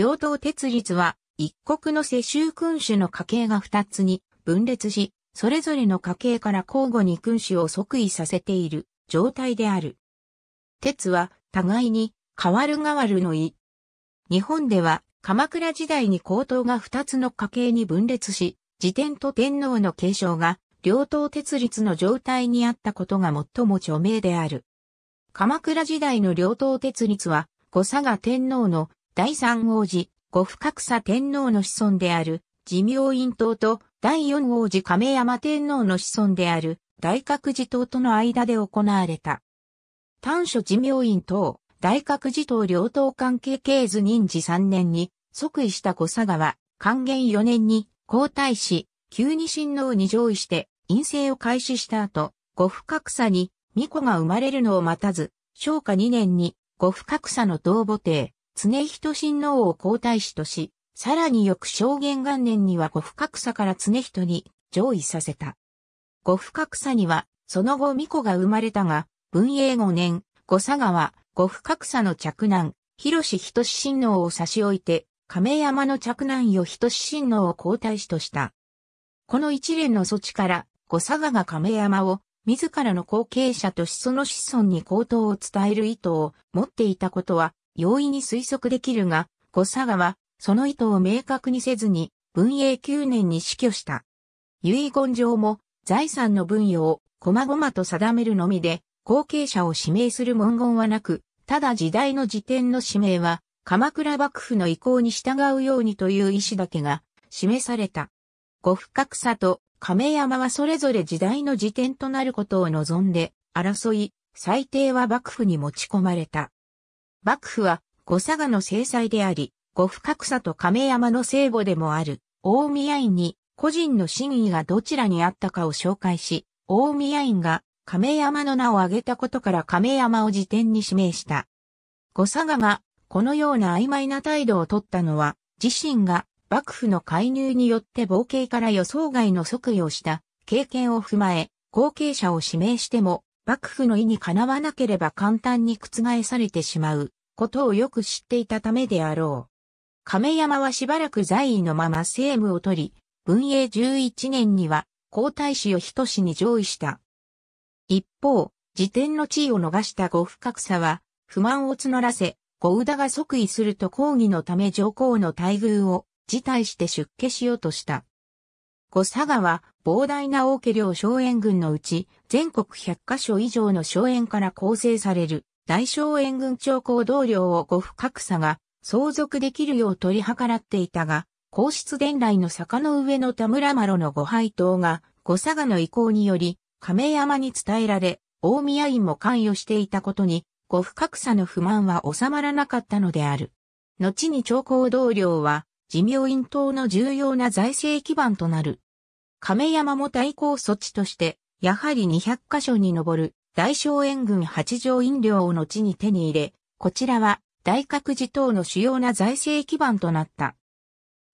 両党鉄律は、一国の世襲君主の家系が二つに分裂し、それぞれの家系から交互に君主を即位させている状態である。鉄は互いに変わる変わるの意。日本では鎌倉時代に皇統が二つの家系に分裂し、自転と天皇の継承が両党鉄律の状態にあったことが最も著名である。鎌倉時代の両党鉄律は、五佐賀天皇の第三王子、五不格差天皇の子孫である、自明院党と第四王子亀山天皇の子孫である、大覚寺党との間で行われた。短所自明院党、大覚寺党両党関係系図任時3年に、即位した小佐川、還元4年に、皇太子、急に親王に上位して、陰性を開始した後、五不格差に、巫女が生まれるのを待たず、昭和2年に、五不格差の同母帝、常仁親王を皇太子とし、さらに翌正元元年には呉不格差から常人に上位させた。呉不格差には、その後巫女が生まれたが、文永5年、五佐川、五不格差の嫡男、広仁親王を差し置いて、亀山の嫡男よ仁親王を皇太子とした。この一連の措置から、五佐賀が亀山を、自らの後継者としその子孫に高等を伝える意図を持っていたことは、容易に推測できるが、小佐賀は、その意図を明確にせずに、文永9年に死去した。遺言状も、財産の分与を、細々と定めるのみで、後継者を指名する文言はなく、ただ時代の時点の指名は、鎌倉幕府の意向に従うようにという意思だけが示された。五深草と亀山はそれぞれ時代の時点となることを望んで、争い、最低は幕府に持ち込まれた。幕府は、五佐賀の制裁であり、五深格差と亀山の聖母でもある、大宮院に、個人の真意がどちらにあったかを紹介し、大宮院が亀山の名を挙げたことから亀山を辞典に指名した。五佐賀がこのような曖昧な態度を取ったのは、自身が幕府の介入によって冒険から予想外の即位をした経験を踏まえ、後継者を指名しても幕府の意にかなわなければ簡単に覆されてしまうことをよく知っていたためであろう。亀山はしばらく在位のまま政務を取り、文永11年には皇太子を一氏に上位した。一方、辞典の地位を逃した呉不覚さは、不満を募らせ、呉宇田が即位すると抗議のため上皇の待遇を辞退して出家しようとした。呉佐賀は膨大な大家領荘園群のうち、全国100カ所以上の荘園から構成される、大荘園群長行同僚を五府格差が相続できるよう取り計らっていたが、皇室伝来の坂の上の田村麻呂のご配当が、五佐賀の意向により、亀山に伝えられ、大宮院も関与していたことに、五不格差の不満は収まらなかったのである。後に長行同僚は、寿命院党の重要な財政基盤となる亀山も対抗措置として、やはり200箇所に上る大小援軍八条飲料を後に手に入れ、こちらは大覚寺等の主要な財政基盤となった。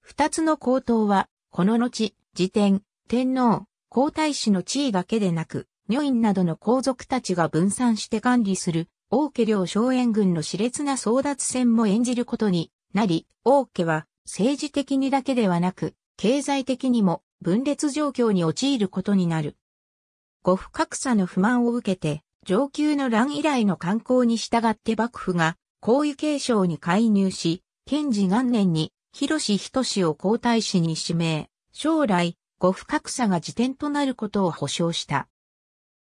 二つの高等は、この後、辞典、天皇、皇太子の地位だけでなく、女院などの皇族たちが分散して管理する、王家領小園軍の熾烈な争奪戦も演じることになり、王家は政治的にだけではなく、経済的にも分裂状況に陥ることになる。五不格差の不満を受けて、上級の乱以来の観光に従って幕府が、皇位継承に介入し、賢治元年に、広志仁を皇太子に指名、将来、五不格差が辞典となることを保証した。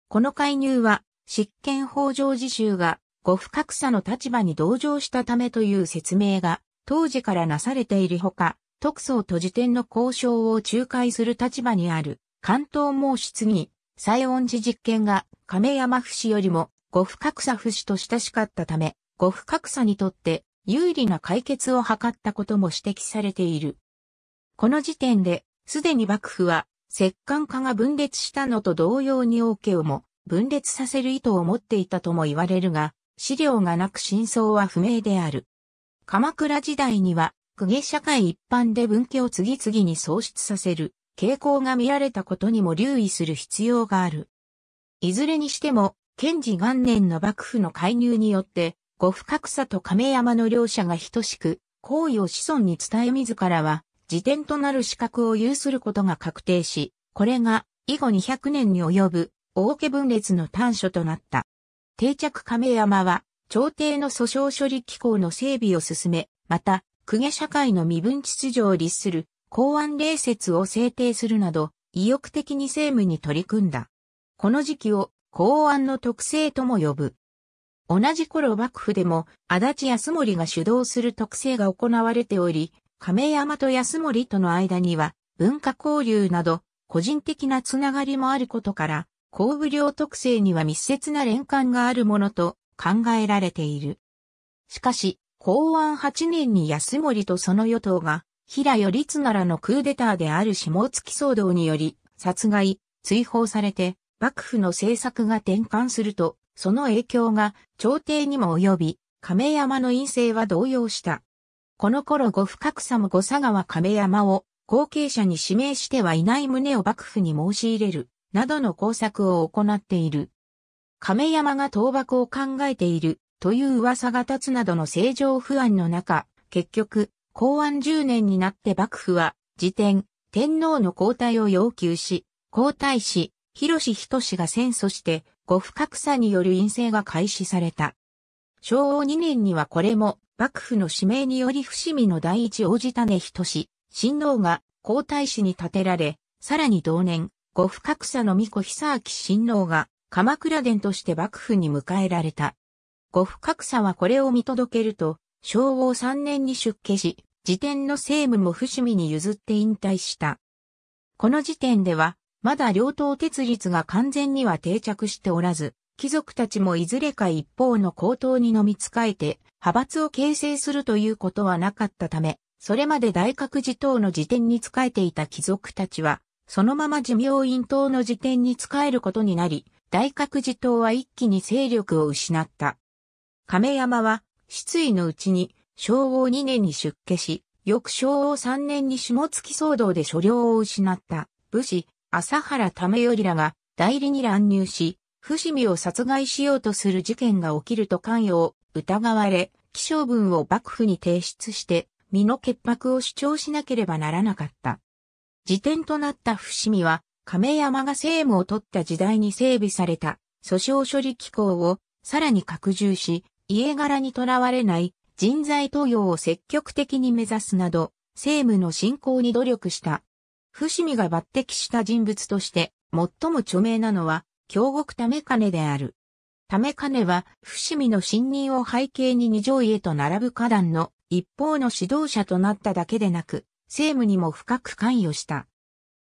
この介入は、執権法上自習が五不格差の立場に同情したためという説明が当時からなされているほか、特捜と時点の交渉を仲介する立場にある関東毛質に、西恩寺実験が亀山死よりも五不格差死と親しかったため、五不格差にとって有利な解決を図ったことも指摘されている。この時点で、すでに幕府は、摂関家が分裂したのと同様に王家をも分裂させる意図を持っていたとも言われるが、資料がなく真相は不明である。鎌倉時代には、公家社会一般で分家を次々に創出させる傾向が見られたことにも留意する必要がある。いずれにしても、賢治元年の幕府の介入によって、五不格差と亀山の両者が等しく、行為を子孫に伝え自らは、辞典となる資格を有することが確定し、これが、以後200年に及ぶ、大家分裂の短所となった。定着亀山は、朝廷の訴訟処理機構の整備を進め、また、公家社会の身分秩序を律する公安礼節を制定するなど、意欲的に政務に取り組んだ。この時期を公安の特性とも呼ぶ。同じ頃幕府でも足立康盛が主導する特性が行われており、亀山と安森との間には文化交流など個人的なつながりもあることから、公務量特性には密接な連関があるものと考えられている。しかし、公安8年に安森とその与党が、平頼立ならのクーデターである下月騒動により、殺害、追放されて、幕府の政策が転換すると、その影響が朝廷にも及び、亀山の陰性は動揺した。この頃五深草も五佐川亀山を後継者に指名してはいない旨を幕府に申し入れる、などの工作を行っている。亀山が倒幕を考えているという噂が立つなどの政情不安の中、結局、公安10年になって幕府は、時点、天皇の交代を要求し、皇太子、広志仁氏が戦争して、五不格差による陰性が開始された。昭和2年にはこれも、幕府の指名により伏見の第一王子種仁氏、親王が皇太子に建てられ、さらに同年、五不格差の巫女久明親王が鎌倉殿として幕府に迎えられた。ご不格差はこれを見届けると、昭和3年に出家し、時点の政務も伏見に譲って引退した。この時点では、まだ両党鉄律が完全には定着しておらず、貴族たちもいずれか一方の高等に飲み使えて、派閥を形成するということはなかったため、それまで大覚寺等の辞典に仕えていた貴族たちは、そのまま寿命院等の辞典に仕えることになり、大覚寺党は一気に勢力を失った。亀山は、失意のうちに、昭和2年に出家し、翌昭和3年に下月騒動で所領を失った武士、朝原為頼らが代理に乱入し、伏見を殺害しようとする事件が起きると関与を疑われ、起承文を幕府に提出して、身の潔白を主張しなければならなかった。辞典となった伏見は、亀山が政務を取った時代に整備された訴訟処理機構をさらに拡充し、家柄にとらわれない人材登用を積極的に目指すなど、政務の振興に努力した。伏見が抜擢した人物として、最も著名なのは、京極為金である。為金は、伏見の信任を背景に二条家と並ぶ花壇の一方の指導者となっただけでなく、政務にも深く関与した。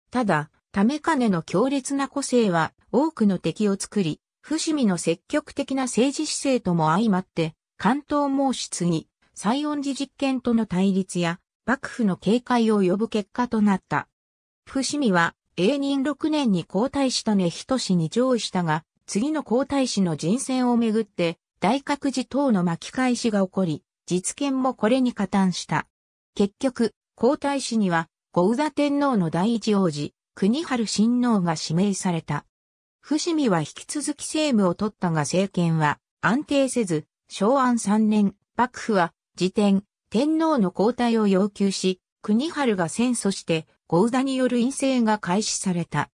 ただ、為金の強烈な個性は多くの敵を作り、伏見の積極的な政治姿勢とも相まって、関東猛継に、西恩寺実験との対立や、幕府の警戒を呼ぶ結果となった。伏見は、永仁6年に皇太子種人氏に上位したが、次の皇太子の人選をめぐって、大覚寺等の巻き返しが起こり、実権もこれに加担した。結局、皇太子には、五宇田天皇の第一王子、国春親王が指名された。伏見は引き続き政務を取ったが政権は安定せず、昭安3年、幕府は、辞典、天皇の交代を要求し、国春が戦祖して、合田による陰性が開始された。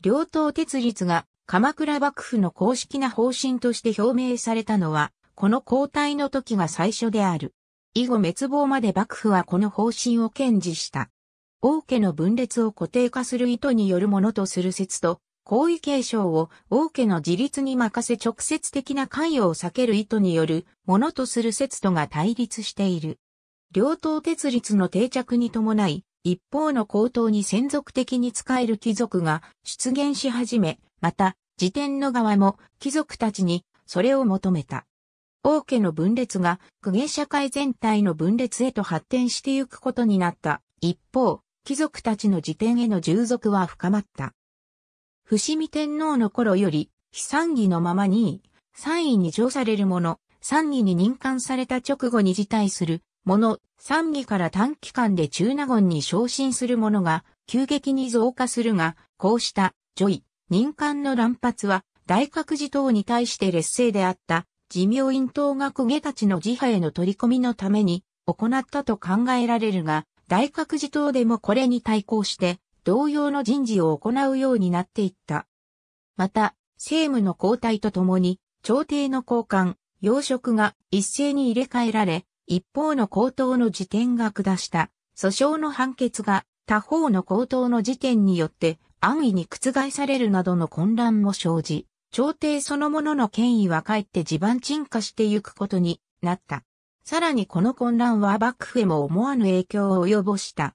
両党鉄立が鎌倉幕府の公式な方針として表明されたのは、この交代の時が最初である。以後滅亡まで幕府はこの方針を堅持した。王家の分裂を固定化する意図によるものとする説と、皇位継承を王家の自立に任せ直接的な関与を避ける意図によるものとする説とが対立している。両党鉄立の定着に伴い、一方の皇統に専属的に使える貴族が出現し始め、また、自典の側も貴族たちにそれを求めた。王家の分裂が公家社会全体の分裂へと発展してゆくことになった。一方、貴族たちの自典への従属は深まった。伏見天皇の頃より、非参議のまま2位、3位に上されるもの、3位に任官された直後に辞退するもの、3議から短期間で中納言に昇進するものが急激に増加するが、こうした女位、任官の乱発は、大覚寺等に対して劣勢であった、寿命院等が公家たちの自派への取り込みのために行ったと考えられるが、大覚寺等でもこれに対抗して、同様の人事を行うようになっていった。また、政務の交代とともに、朝廷の交換、要職が一斉に入れ替えられ、一方の高等の辞典が下した訴訟の判決が他方の高等の辞典によって安易に覆されるなどの混乱も生じ、朝廷そのものの権威はかえって地盤沈下してゆくことになった。さらにこの混乱は幕府へも思わぬ影響を及ぼした。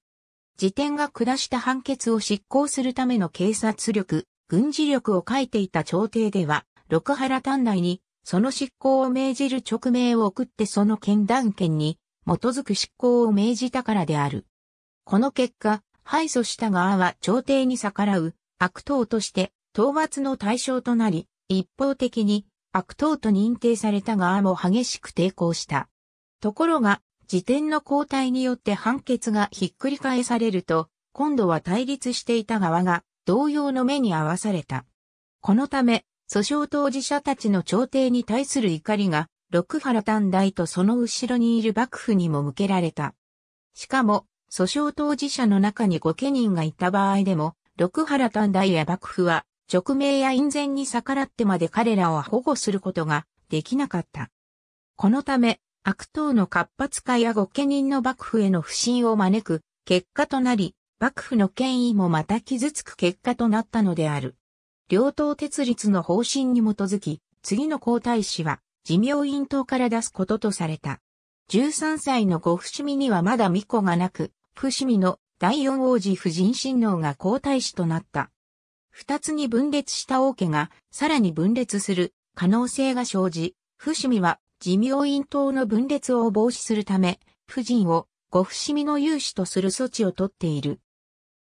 自典が下した判決を執行するための警察力、軍事力を書いていた朝廷では、六原短内に、その執行を命じる勅命を送ってその権断権に、基づく執行を命じたからである。この結果、敗訴した側は朝廷に逆らう、悪党として、討伐の対象となり、一方的に悪党と認定された側も激しく抵抗した。ところが、時点の交代によって判決がひっくり返されると、今度は対立していた側が同様の目に合わされた。このため、訴訟当事者たちの朝廷に対する怒りが、六原短大とその後ろにいる幕府にも向けられた。しかも、訴訟当事者の中に御家人がいた場合でも、六原短大や幕府は、直命や院前に逆らってまで彼らを保護することができなかった。このため、悪党の活発化や御家人の幕府への不信を招く結果となり、幕府の権威もまた傷つく結果となったのである。両党鉄律の方針に基づき、次の皇太子は、寿命院党から出すこととされた。13歳のご伏見にはまだ巫女がなく、伏見の第四王子夫人親王が皇太子となった。二つに分裂した王家が、さらに分裂する可能性が生じ、伏見は自命院党の分裂を防止するため、夫人をご伏見の有志とする措置をとっている。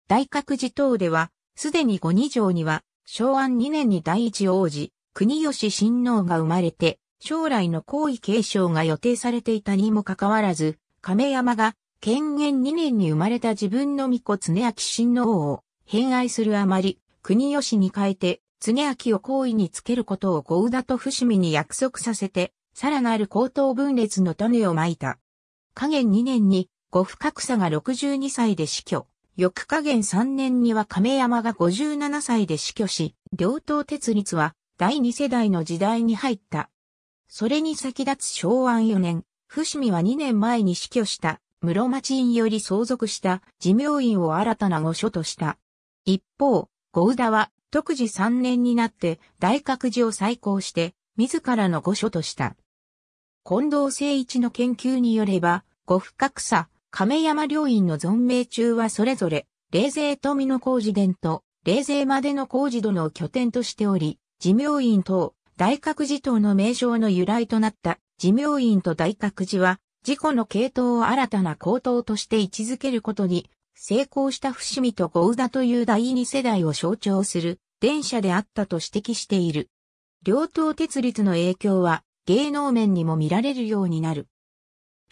大覚寺等では、すでに五二条には、昭安2年に第一王子、国吉親王が生まれて、将来の皇位継承が予定されていたにもかかわらず、亀山が、権限2年に生まれた自分の巫女常明親王を、偏愛するあまり、国吉に変えて、常明を皇位につけることを宇田と伏見に約束させて、さらなる高等分裂の種をまいた。加減2年に、五不格差が62歳で死去。翌加減3年には亀山が57歳で死去し、両党鉄律は第二世代の時代に入った。それに先立つ昭和4年、伏見は2年前に死去した、室町院より相続した寺明院を新たな御所とした。一方、郷宇田は、特時3年になって大覚寺を再興して、自らの御所とした。近藤誠一の研究によれば、五深草、亀山両院の存命中はそれぞれ、冷泉富の工事殿と、冷泉までの工事殿を拠点としており、寺明院等、大覚寺等の名称の由来となった寺明院と大覚寺は、事故の系統を新たな高等として位置づけることに、成功した伏見と豪田という第二世代を象徴する電車であったと指摘している。両党鉄立の影響は芸能面にも見られるようになる。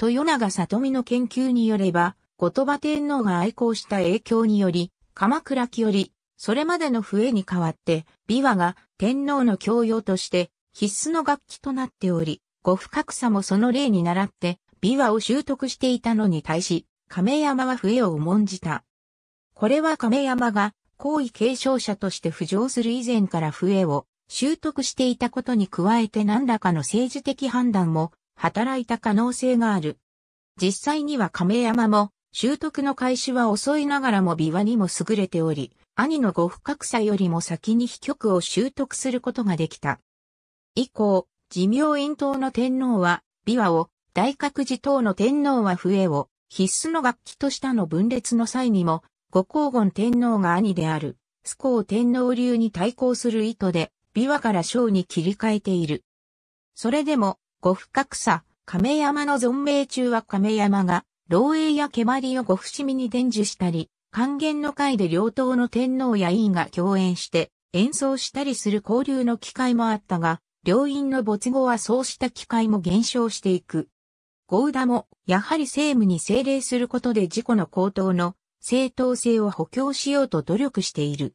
豊永里美の研究によれば、後鳥羽天皇が愛好した影響により、鎌倉期より、それまでの笛に代わって、琵琶が天皇の教養として必須の楽器となっており、五深草もその例に倣って、琵琶を習得していたのに対し、亀山は笛を重んじた。これは亀山が皇位継承者として浮上する以前から笛を習得していたことに加えて何らかの政治的判断も働いた可能性がある。実際には亀山も習得の開始は遅いながらも琵琶にも優れており、兄の五不覚差よりも先に秘曲を習得することができた。以降、寿命院党の天皇は琵琶を、大覚寺等の天皇は笛を必須の楽器としたの分裂の際にも、五皇言天皇が兄である、スコ天皇流に対抗する意図で、琵琶から小に切り替えている。それでも、五深草、亀山の存命中は亀山が、漏洩や蹴鞠を五伏見に伝授したり、還元の会で両党の天皇や委員が共演して演奏したりする交流の機会もあったが、両院の没後はそうした機会も減少していく。ゴウダも、やはり政務に政令することで自己の高等の正当性を補強しようと努力している。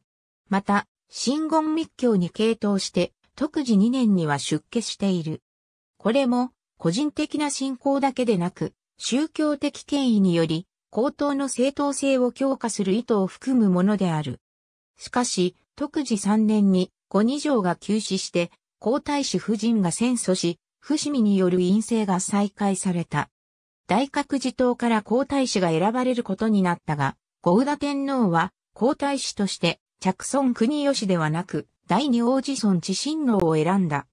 また、新言密教に傾倒して、特時2年には出家している。これも、個人的な信仰だけでなく、宗教的権威により、高等の正当性を強化する意図を含むものである。しかし、特時3年に、五二条が休止して、皇太子夫人が戦争し、伏見による陰性が再開された。大覚寺党から皇太子が選ばれることになったが、五浦天皇は皇太子として着村国吉ではなく、第二王子村知震王を選んだ。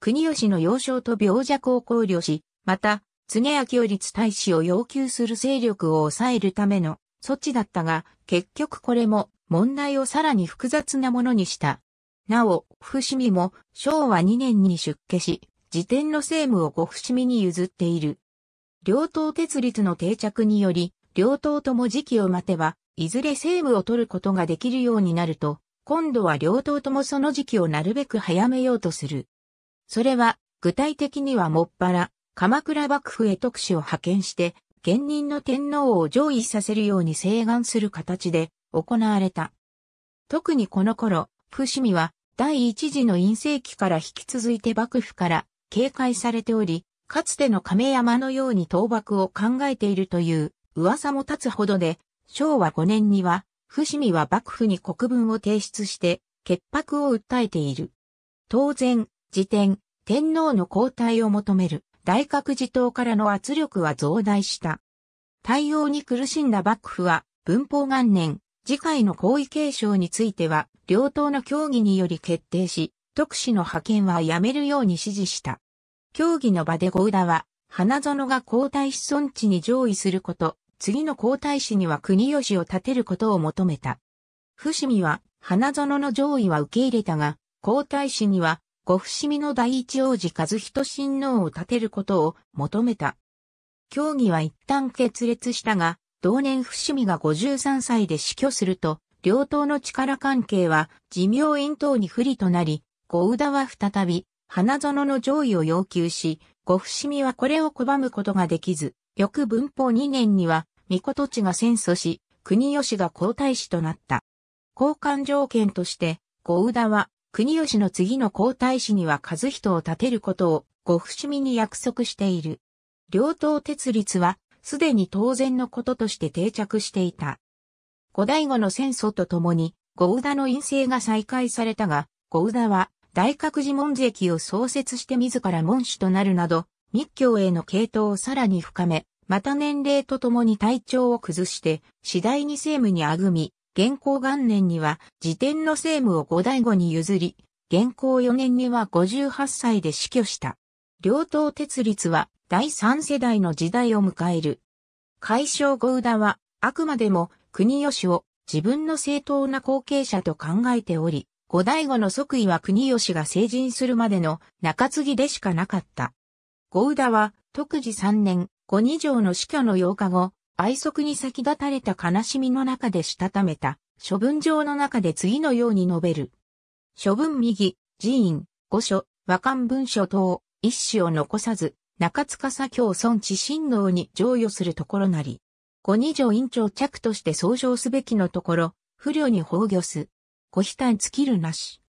国吉の要衝と病弱を考慮し、また、常明を立大使を要求する勢力を抑えるための措置だったが、結局これも問題をさらに複雑なものにした。なお、伏見も昭和2年に出家し、辞典の政務をご伏見に譲っている。両党鉄立の定着により、両党とも時期を待てば、いずれ政務を取ることができるようになると、今度は両党ともその時期をなるべく早めようとする。それは、具体的にはもっぱら、鎌倉幕府へ特使を派遣して、現任の天皇を上位させるように請願する形で行われた。特にこの頃、伏見は第一次の陰性期から引き続いて幕府から警戒されており、かつての亀山のように倒幕を考えているという噂も立つほどで、昭和5年には、伏見は幕府に国分を提出して、潔白を訴えている。当然、辞典、天皇の交代を求める大覚寺党からの圧力は増大した。対応に苦しんだ幕府は、文法元年、次回の皇位継承については、両党の協議により決定し、特使の派遣はやめるように指示した。協議の場で郷田は、花園が皇太子孫地に上位すること、次の皇太子には国吉を立てることを求めた。伏見は、花園の上位は受け入れたが、皇太子には、ご伏見の第一王子和仁親王を立てることを求めた。協議は一旦決裂したが、同年伏見が53歳で死去すると、両党の力関係は寿命延等に不利となり、五宇田は再び、花園の上位を要求し、五伏見はこれを拒むことができず、翌文法2年には、御土地が戦争し、国吉が皇太子となった。交換条件として、五宇田は、国吉の次の皇太子には和人を立てることを、ご伏見に約束している。両党鉄律は、すでに当然のこととして定着していた。五代後の戦争とともに、五宇田の陰性が再開されたが、五宇田は、大覚寺門跡を創設して自ら門主となるなど、密教への系統をさらに深め、また年齢とともに体調を崩して、次第に政務にあぐみ、現行元年には、辞典の政務を五代後に譲り、現行四年には58歳で死去した。両党鉄立は、第三世代の時代を迎える。解消後宇田は、あくまでも、国吉を、自分の正当な後継者と考えており、五代後の即位は国吉が成人するまでの中継ぎでしかなかった。五宇田は、特治三年、五二条の死去の8日後、愛息に先立たれた悲しみの中でしたためた、処分状の中で次のように述べる。処分右、寺院、御所、和漢文書等、一子を残さず、中塚左教村知親王に譲与するところなり。五二条院長着として総称すべきのところ、不慮に崩御す。ご非対尽きるなし。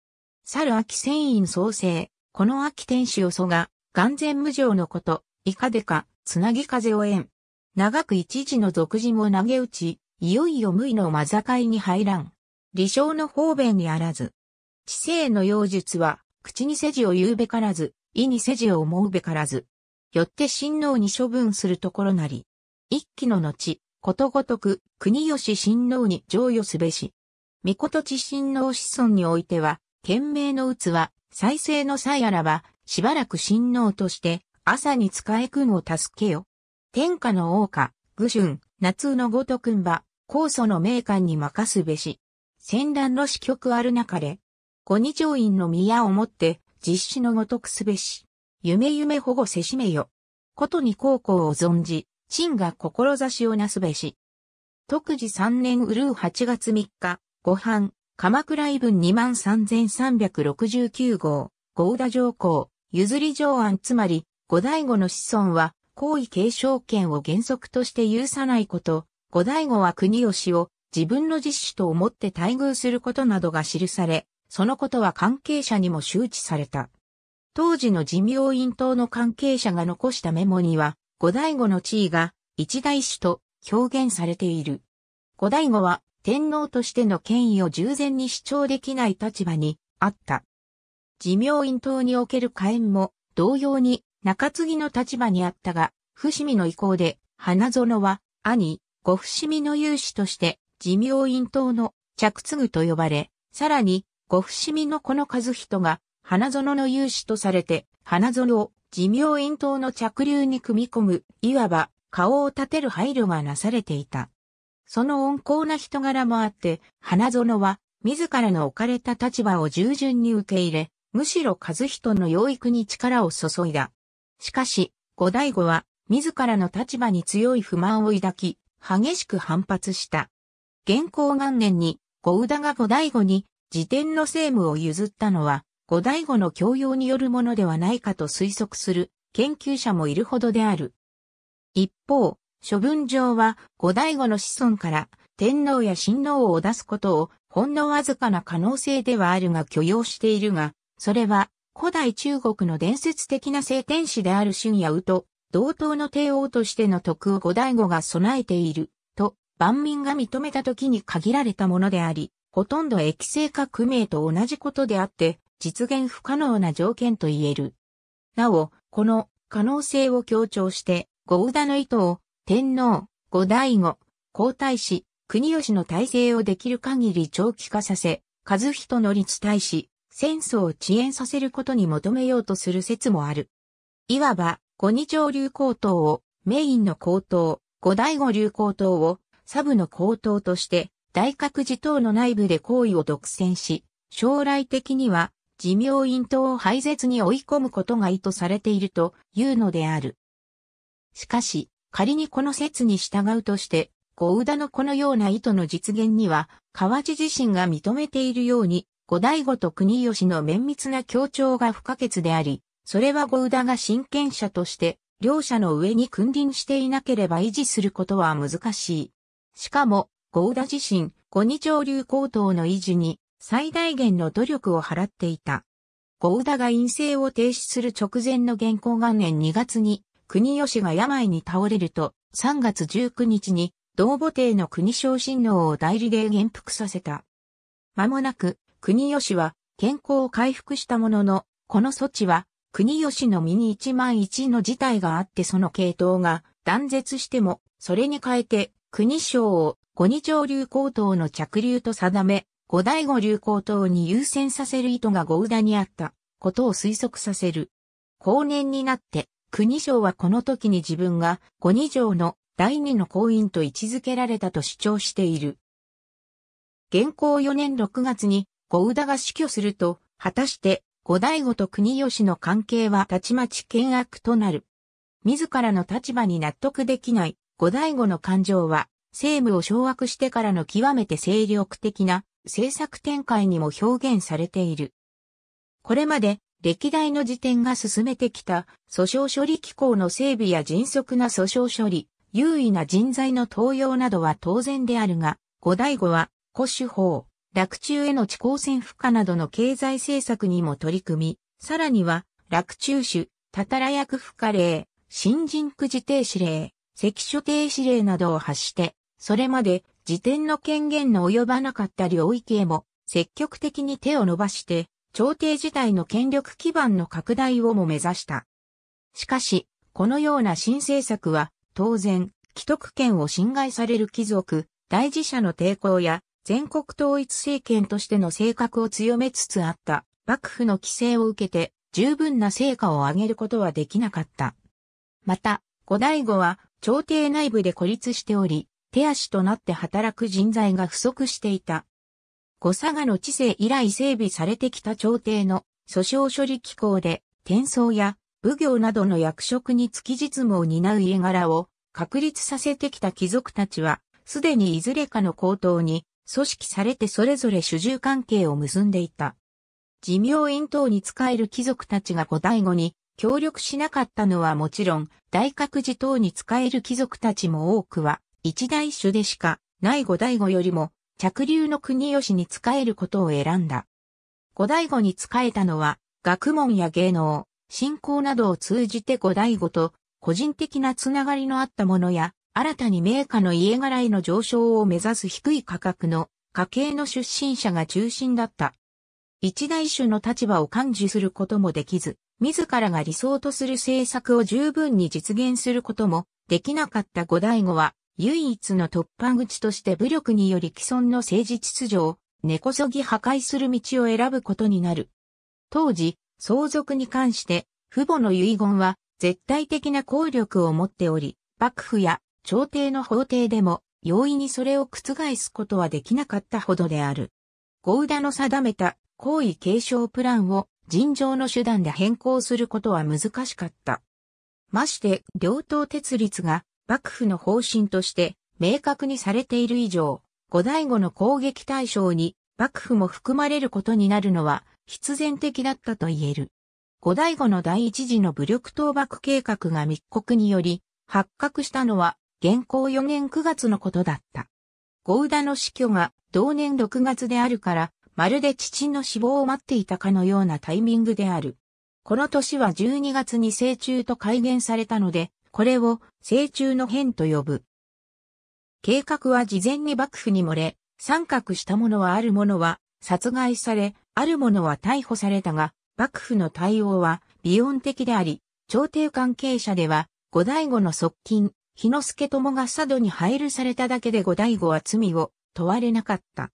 去る秋船員創生、この秋天使を蘇が、眼前無常のこと、いかでか、つなぎ風を縁。長く一時の俗人を投げ打ち、いよいよ無為の間境に入らん。理想の方便にあらず。知性の妖術は、口に世事を言うべからず、意に世事を思うべからず。よって親王に処分するところなり。一期の後、ことごとく、国吉親王に譲与すべし。御事知親王子孫においては、賢明のつは、再生の際あらば、しばらく親王として、朝に使えくんを助けよ。天下の王家、愚春、夏のごとくんば、高祖の名官に任すべし。戦乱の支局ある中で、五二条院の宮をもって、実施のごとくすべし。夢夢保護せしめよ。ことに高校を存じ、陳が志をなすべし。特時三年うるう八月三日、ご飯、鎌倉異文三百六十九号、郷田上皇、譲り上案つまり、後醍醐の子孫は、皇位継承権を原則として有さないこと、後醍醐は国吉を自分の実主と思って待遇することなどが記され、そのことは関係者にも周知された。当時の自明院党の関係者が残したメモには、後醍醐の地位が一大主と表現されている。後醍醐は天皇としての権威を従前に主張できない立場にあった。自明院党における火炎も同様に中継ぎの立場にあったが、伏見の意向で、花園は、兄、ご伏見の勇士として、寿明院党の着継ぐと呼ばれ、さらに、ご伏見のこの和人が、花園の勇士とされて、花園を寿明院党の着流に組み込む、いわば、顔を立てる配慮がなされていた。その温厚な人柄もあって、花園は、自らの置かれた立場を従順に受け入れ、むしろ和人の養育に力を注いだ。しかし、後醍醐は、自らの立場に強い不満を抱き、激しく反発した。現行元年に、後宇田が後醍醐に、自典の政務を譲ったのは、後醍醐の教養によるものではないかと推測する研究者もいるほどである。一方、処分上は後醍醐の子孫から天皇や親王を出すことをほんのわずかな可能性ではあるが許容しているが、それは古代中国の伝説的な聖天使である春夜雨と、同等の帝王としての徳を後醍醐が備えている、と、万民が認めた時に限られたものであり、ほとんど液性革命と同じことであって、実現不可能な条件と言える。なお、この可能性を強調して、後宇田の意図を、天皇、後醍醐、皇太子、国吉の体制をできる限り長期化させ、和人の立大使、戦争を遅延させることに求めようとする説もある。いわば、五二条流高等をメインの高等、五大五流高等をサブの高等として、大覚寺等の内部で行為を独占し、将来的には寿命院等を廃絶に追い込むことが意図されているというのである。しかし、仮にこの説に従うとして、五宇田のこのような意図の実現には、河内自身が認めているように、後醍醐と国吉の綿密な協調が不可欠であり、それは後宇田が真剣者として、両者の上に君臨していなければ維持することは難しい。しかも、後宇田自身、五二上流高等の維持に最大限の努力を払っていた。後宇田が陰性を停止する直前の現行元年2月に、国吉が病に倒れると、3月19日に、同母帝の国昇親王を代理で元服させた。間もなく、国吉は健康を回復したものの、この措置は国吉の身に一万一の事態があってその系統が断絶しても、それに変えて国省を五二条流行等の着流と定め、五第五流行等に優先させる意図が五裏にあったことを推測させる。後年になって、国省はこの時に自分が五二条の第二の行員と位置づけられたと主張している。現行4年6月に小宇田が死去すると、果たして、後醍醐と国吉の関係はたちまち険悪となる。自らの立場に納得できない後醍醐の感情は、政務を掌握してからの極めて精力的な政策展開にも表現されている。これまで歴代の辞典が進めてきた訴訟処理機構の整備や迅速な訴訟処理、優位な人材の登用などは当然であるが、後醍醐は、古手法、落中への地高線負荷などの経済政策にも取り組み、さらには、落中種、たたら役負荷令、新人くじ停止令、関所停止令などを発して、それまで自転の権限の及ばなかった領域へも積極的に手を伸ばして、朝廷自体の権力基盤の拡大をも目指した。しかし、このような新政策は、当然、既得権を侵害される貴族、大事者の抵抗や、全国統一政権としての性格を強めつつあった、幕府の規制を受けて、十分な成果を上げることはできなかった。また、後醍醐は、朝廷内部で孤立しており、手足となって働く人材が不足していた。後佐賀の知性以来整備されてきた朝廷の訴訟処理機構で、転送や奉行などの役職に付き実務を担う家柄を確立させてきた貴族たちは、すでにいずれかの高等に組織されてそれぞれ主従関係を結んでいた。寿命院等に仕える貴族たちが後醍醐に協力しなかったのはもちろん、大覚寺等に仕える貴族たちも多くは、一大種でしか、ない後醍醐よりも、着流の国吉に仕えることを選んだ。後醍醐に仕えたのは、学問や芸能、信仰などを通じて後醍醐と、個人的なつながりのあったものや、新たに名家の家柄への上昇を目指す低い価格の家計の出身者が中心だった。一大種の立場を感受することもできず、自らが理想とする政策を十分に実現することもできなかった五醍醐は、唯一の突破口として武力により既存の政治秩序を根こそぎ破壊する道を選ぶことになる。当時、相続に関して、父母の遺言は絶対的な効力を持っており、幕府や朝廷の法廷でも容易にそれを覆すことはできなかったほどである。ゴウダの定めた皇位継承プランを尋常の手段で変更することは難しかった。まして、両党鉄律が幕府の方針として明確にされている以上、後醍醐の攻撃対象に幕府も含まれることになるのは必然的だったと言える。後醍醐の第一次の武力倒幕計画が密告により発覚したのは現行4年9月のことだった。ゴウダの死去が同年6月であるから、まるで父の死亡を待っていたかのようなタイミングである。この年は12月に成虫と改元されたので、これを成虫の変と呼ぶ。計画は事前に幕府に漏れ、参画したものはあるものは殺害され、あるものは逮捕されたが、幕府の対応は、美音的であり、朝廷関係者では、後醍醐の側近、日之助友が佐渡に配慮されただけで後醍醐は罪を問われなかった。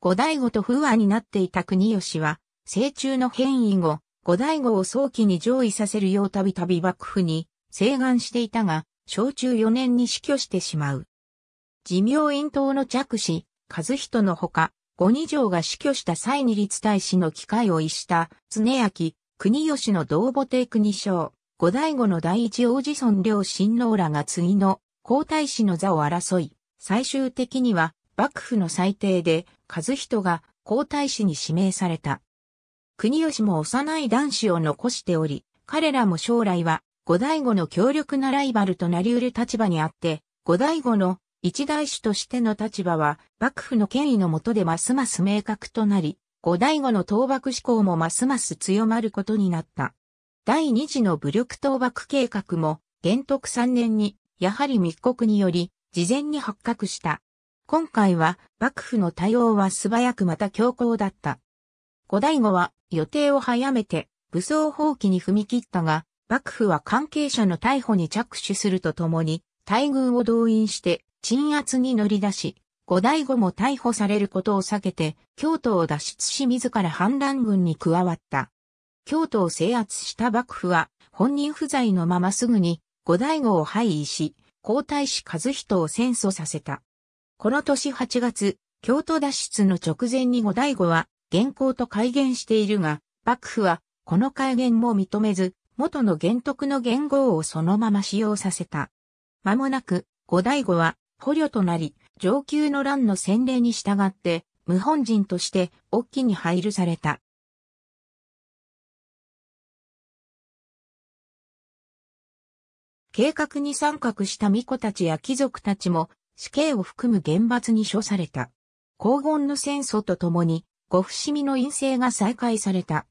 後醍醐と不和になっていた国吉は、成中の変異後、後醍醐を早期に上位させるようたびたび幕府に請願していたが、小中4年に死去してしまう。寿命院党の着手、和人のほか、五二条が死去した際に立大使の機会を逸した、常明、国吉の同母帝国将。後醍醐の第一王子孫領親王らが次の皇太子の座を争い、最終的には幕府の裁定で和人が皇太子に指名された。国吉も幼い男子を残しており、彼らも将来は後醍醐の強力なライバルとなり得る立場にあって、後醍醐の一大主としての立場は幕府の権威のもとでますます明確となり、後醍醐の倒幕志向もますます強まることになった。第二次の武力倒幕計画も、元徳3年に、やはり密告により、事前に発覚した。今回は、幕府の対応は素早くまた強硬だった。後醍醐は、予定を早めて、武装放棄に踏み切ったが、幕府は関係者の逮捕に着手するとともに、大軍を動員して、鎮圧に乗り出し、後醍醐も逮捕されることを避けて、京都を脱出し自ら反乱軍に加わった。京都を制圧した幕府は、本人不在のまますぐに、後醍醐を廃位し、皇太子和人を戦争させた。この年8月、京都脱出の直前に後醍醐は、現行と改元しているが、幕府は、この改元も認めず、元の原徳の元号をそのまま使用させた。間もなく、後醍醐は、捕虜となり、上級の乱の洗礼に従って、無本人として、隠岐に配慮された。計画に参画した巫女たちや貴族たちも死刑を含む厳罰に処された。黄金の戦争とともに、ご伏見の陰性が再開された。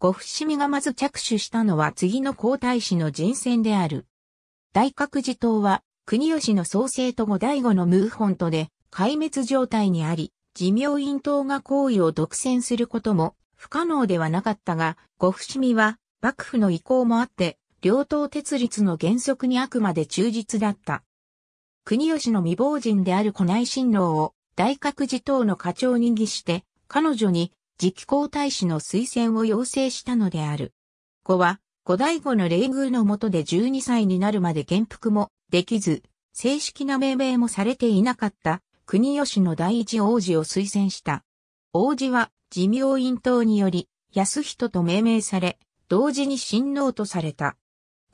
ご伏見がまず着手したのは次の皇太子の人選である。大覚寺党は、国吉の創生と後醍醐のホンとで、壊滅状態にあり、寺明院党が行為を独占することも不可能ではなかったが、ご伏見は、幕府の意向もあって、両党鉄律の原則にあくまで忠実だった。国吉の未亡人である古内親王を大覚寺等の課長に儀して、彼女に次期皇太子の推薦を要請したのである。子は、古代後の礼遇のもとで12歳になるまで元服もできず、正式な命名もされていなかった国吉の第一王子を推薦した。王子は寿命院等により安人と命名され、同時に親王とされた。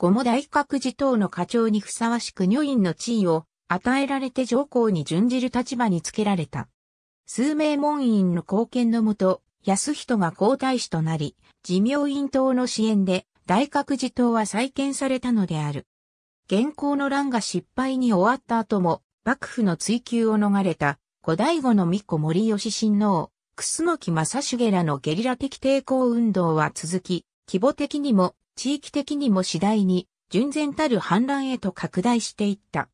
五も大覚寺等の課長にふさわしく女院の地位を与えられて上皇に準じる立場につけられた。数名門院の貢献のもと、安人が皇太子となり、寺明院等の支援で大覚寺等は再建されたのである。現行の乱が失敗に終わった後も、幕府の追及を逃れた、後醍醐の巫女森吉親王、楠木正重らのゲリラ的抵抗運動は続き、規模的にも地域的にも次第に、純然たる反乱へと拡大していった。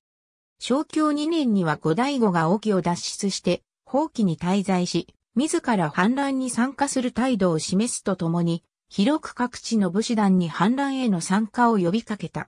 昭教2年には後醍醐が沖を脱出して、放棄に滞在し、自ら反乱に参加する態度を示すとともに、広く各地の武士団に反乱への参加を呼びかけた。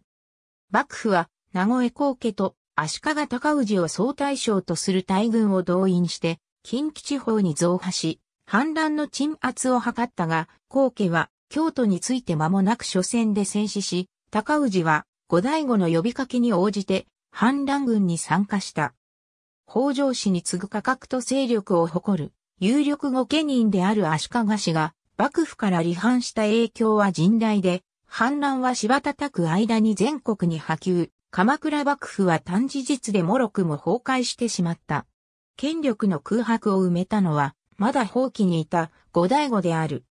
幕府は、名古屋公家と足利高氏を総大将とする大軍を動員して、近畿地方に増派し、反乱の鎮圧を図ったが、高家は京都について間もなく初戦で戦死し、高氏は後醍醐の呼びかけに応じて反乱軍に参加した。北条氏に次ぐ価格と勢力を誇る有力御家人である足利氏が幕府から離反した影響は甚大で、反乱は柴叩く間に全国に波及、鎌倉幕府は短事実でもろくも崩壊してしまった。権力の空白を埋めたのは、まだ放棄にいた後醍醐である。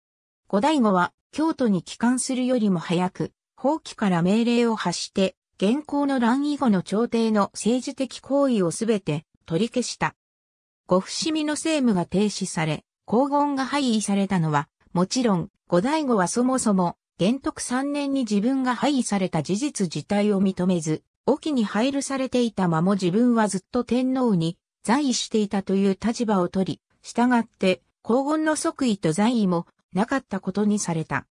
後醍醐は京都に帰還するよりも早く、法規から命令を発して、現行の乱以後の朝廷の政治的行為をすべて取り消した。ご伏見の政務が停止され、黄言が廃位されたのは、もちろん、後醍醐はそもそも、玄徳3年に自分が廃位された事実自体を認めず、沖に配慮されていたまも自分はずっと天皇に在位していたという立場を取り、従って、黄言の即位と在位もなかったことにされた。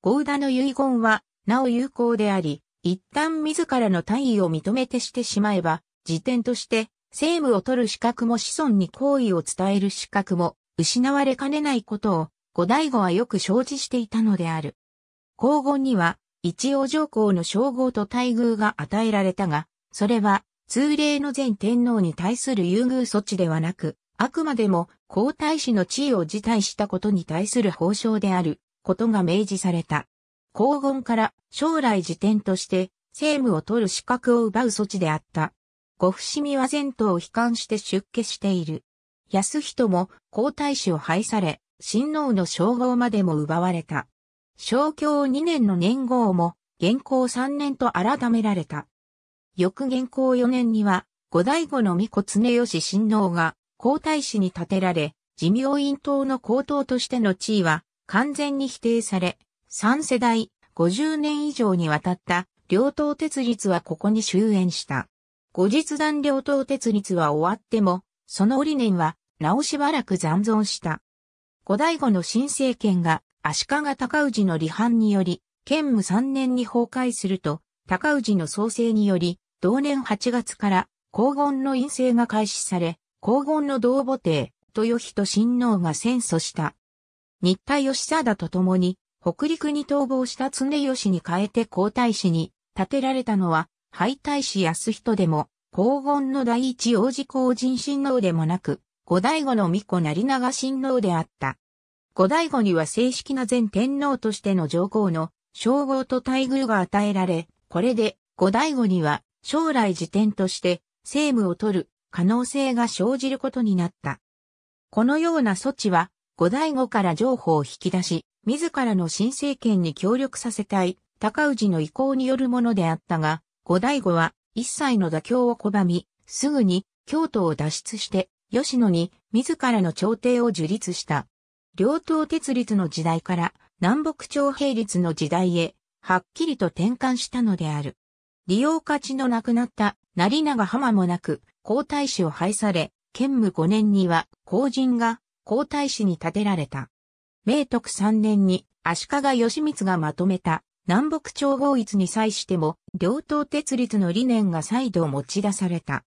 ゴーダの遺言は、なお有効であり、一旦自らの大位を認めてしてしまえば、時点として、政務を取る資格も子孫に行為を伝える資格も、失われかねないことを、後醍醐はよく承知していたのである。皇言には、一応上皇の称号と待遇が与えられたが、それは、通例の前天皇に対する優遇措置ではなく、あくまでも皇太子の地位を辞退したことに対する報奨であることが明示された。皇言から将来辞典として政務を取る資格を奪う措置であった。ご伏見は前途を悲観して出家している。安人も皇太子を廃され、親王の称号までも奪われた。小教2年の年号も、現行3年と改められた。翌現行4年には、後醍醐の御子常吉親王が、皇太子に建てられ、自明院党の皇統としての地位は完全に否定され、三世代50年以上にわたった両党鉄立はここに終焉した。後日談両党鉄立は終わっても、その理念はなおしばらく残存した。後醍醐の新政権が足利尊氏の離反により、兼務三年に崩壊すると、尊氏の創生により、同年8月から黄金の陰性が開始され、黄金の同母帝、豊人親王が戦争した。新田義貞と共に、北陸に逃亡した常吉に変えて皇太子に建てられたのは、敗太子安人でも、黄金の第一王子公人親王でもなく、後醍醐の巫女成長親王であった。後醍醐には正式な前天皇としての上皇の称号と待遇が与えられ、これで後醍醐には将来時点として政務を取る可能性が生じることになった。このような措置は、後醍醐から情報を引き出し、自らの新政権に協力させたい、高氏の意向によるものであったが、後醍醐は一切の妥協を拒み、すぐに京都を脱出して、吉野に自らの朝廷を樹立した。両党鉄立の時代から南北朝並立の時代へ、はっきりと転換したのである。利用価値のなくなった成長浜もなく、皇太子を廃され、建武5年には皇人が皇太子に建てられた。明徳3年に足利義満がまとめた南北朝合一に際しても両党鉄立の理念が再度持ち出された。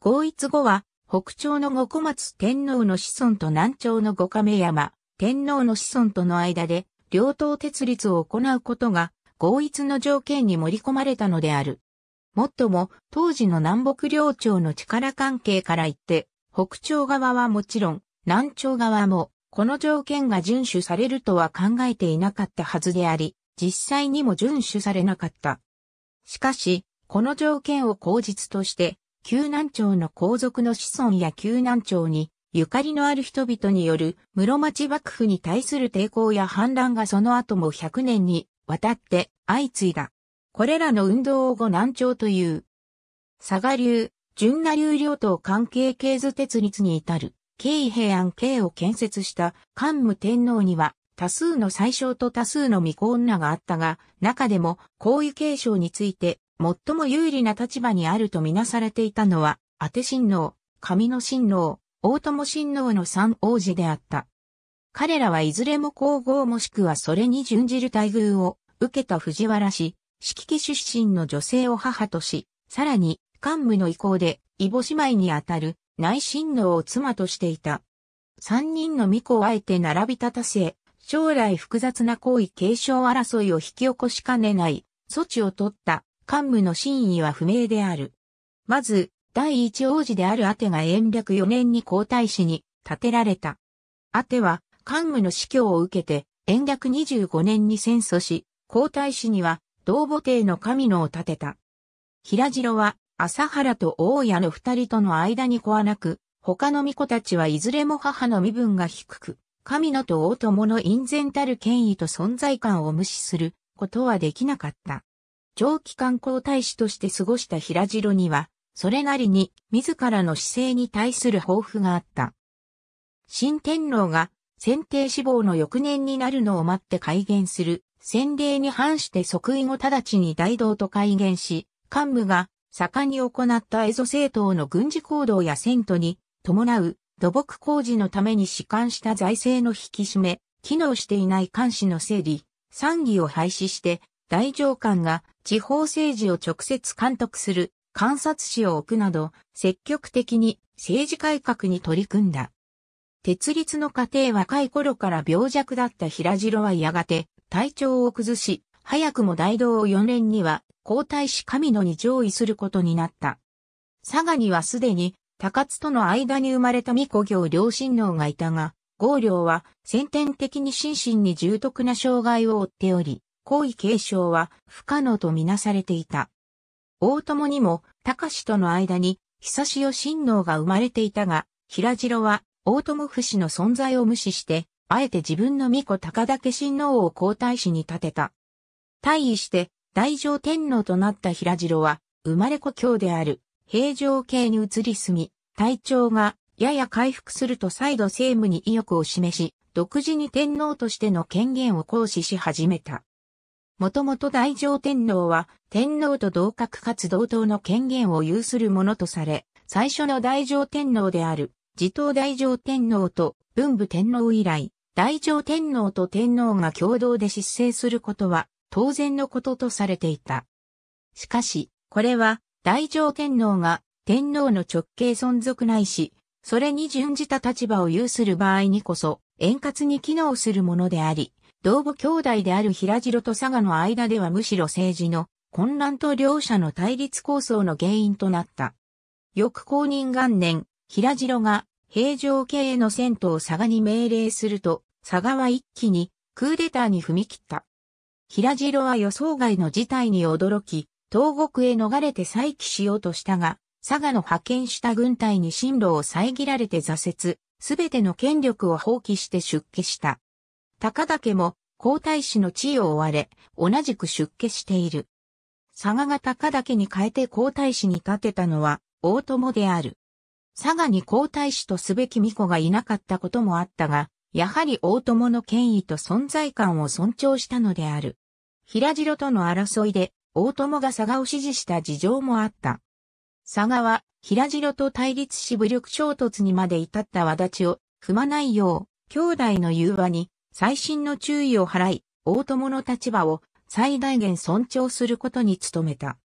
合一後は北朝の五小松天皇の子孫と南朝の五亀山天皇の子孫との間で両党鉄立を行うことが合一の条件に盛り込まれたのである。もっとも、当時の南北領朝の力関係から言って、北朝側はもちろん、南朝側も、この条件が遵守されるとは考えていなかったはずであり、実際にも遵守されなかった。しかし、この条件を口実として、旧南朝の皇族の子孫や旧南朝に、ゆかりのある人々による室町幕府に対する抵抗や反乱がその後も100年にわたって相次いだ。これらの運動を後南朝という。佐賀流、純奈流両党関係系図鉄立に至る、慶平安慶を建設した桓武天皇には、多数の最小と多数の未婚女があったが、中でも、皇位継承について、最も有利な立場にあるとみなされていたのは、当て親王、上野親王、大友親王の三王子であった。彼らはいずれも皇后もしくはそれに準じる待遇を受けた藤原氏、式家出身の女性を母とし、さらに、幹部の意向で、異母姉妹にあたる内親王を妻としていた。三人の巫女をあえて並び立たせ、将来複雑な行為継承争いを引き起こしかねない、措置を取った幹部の真意は不明である。まず、第一王子であるアテが延暦4年に皇太子に立てられた。アテは、幹部の死去を受けて、延暦25年に戦争し、皇太子には同母帝の神野を建てた。平城は、朝原と大家の二人との間に子はなく、他の巫女たちはいずれも母の身分が低く、神野と大友の隠然たる権威と存在感を無視することはできなかった。長期観光大使として過ごした平城には、それなりに自らの姿勢に対する抱負があった。新天皇が先帝死亡の翌年になるのを待って改元する洗礼に反して即位後直ちに大道と改元し、幹部が盛んに行った蝦夷政党の軍事行動や戦闘に伴う土木工事のために仕官した財政の引き締め、機能していない監視の整理、参議を廃止して、大上官が地方政治を直接監督する観察士を置くなど、積極的に政治改革に取り組んだ。鉄律の過程若い頃から病弱だった平城はやがて体調を崩し、早くも大道を4連には皇太し神野に上位することになった。佐賀にはすでに高津との間に生まれた御子行両親能がいたが、合領は先天的に心身に重篤な障害を負っており、皇位継承は不可能とみなされていた。大友にも高志との間に久し親王が生まれていたが、平城は大友不死の存在を無視してあえて自分の巫女高岳親王を皇太子に立てた。退位して、大乗天皇となった平城は、生まれ故郷である、平城系に移り住み、体調がやや回復すると再度政務に意欲を示し、独自に天皇としての権限を行使し始めた。もともと大乗天皇は天皇と同格かつ同等の権限を有するものとされ、最初の大乗天皇である、自東大乗天皇と文武天皇以来、大乗天皇と天皇が共同で失政することは当然のこととされていた。しかし、これは大乗天皇が天皇の直系存続ないし、それに準じた立場を有する場合にこそ、円滑に機能するものであり、同母兄弟である平城と佐賀の間ではむしろ政治の混乱と両者の対立構想の原因となった。翌公認元年、平城が平城系への戦闘を佐賀に命令すると、佐賀は一気にクーデターに踏み切った。平城は予想外の事態に驚き、東国へ逃れて再起しようとしたが、佐賀の派遣した軍隊に進路を遮られて挫折、すべての権力を放棄して出家した。高岳も皇太子の地位を追われ、同じく出家している。佐賀が高岳に変えて皇太子に立てたのは、大友である。佐賀に皇太子とすべき巫女がいなかったこともあったが、やはり大友の権威と存在感を尊重したのである。平城との争いで、大友が佐賀を支持した事情もあった。佐賀は、平城と対立し武力衝突にまで至った和立ちを踏まないよう、兄弟の融和に最新の注意を払い、大友の立場を最大限尊重することに努めた。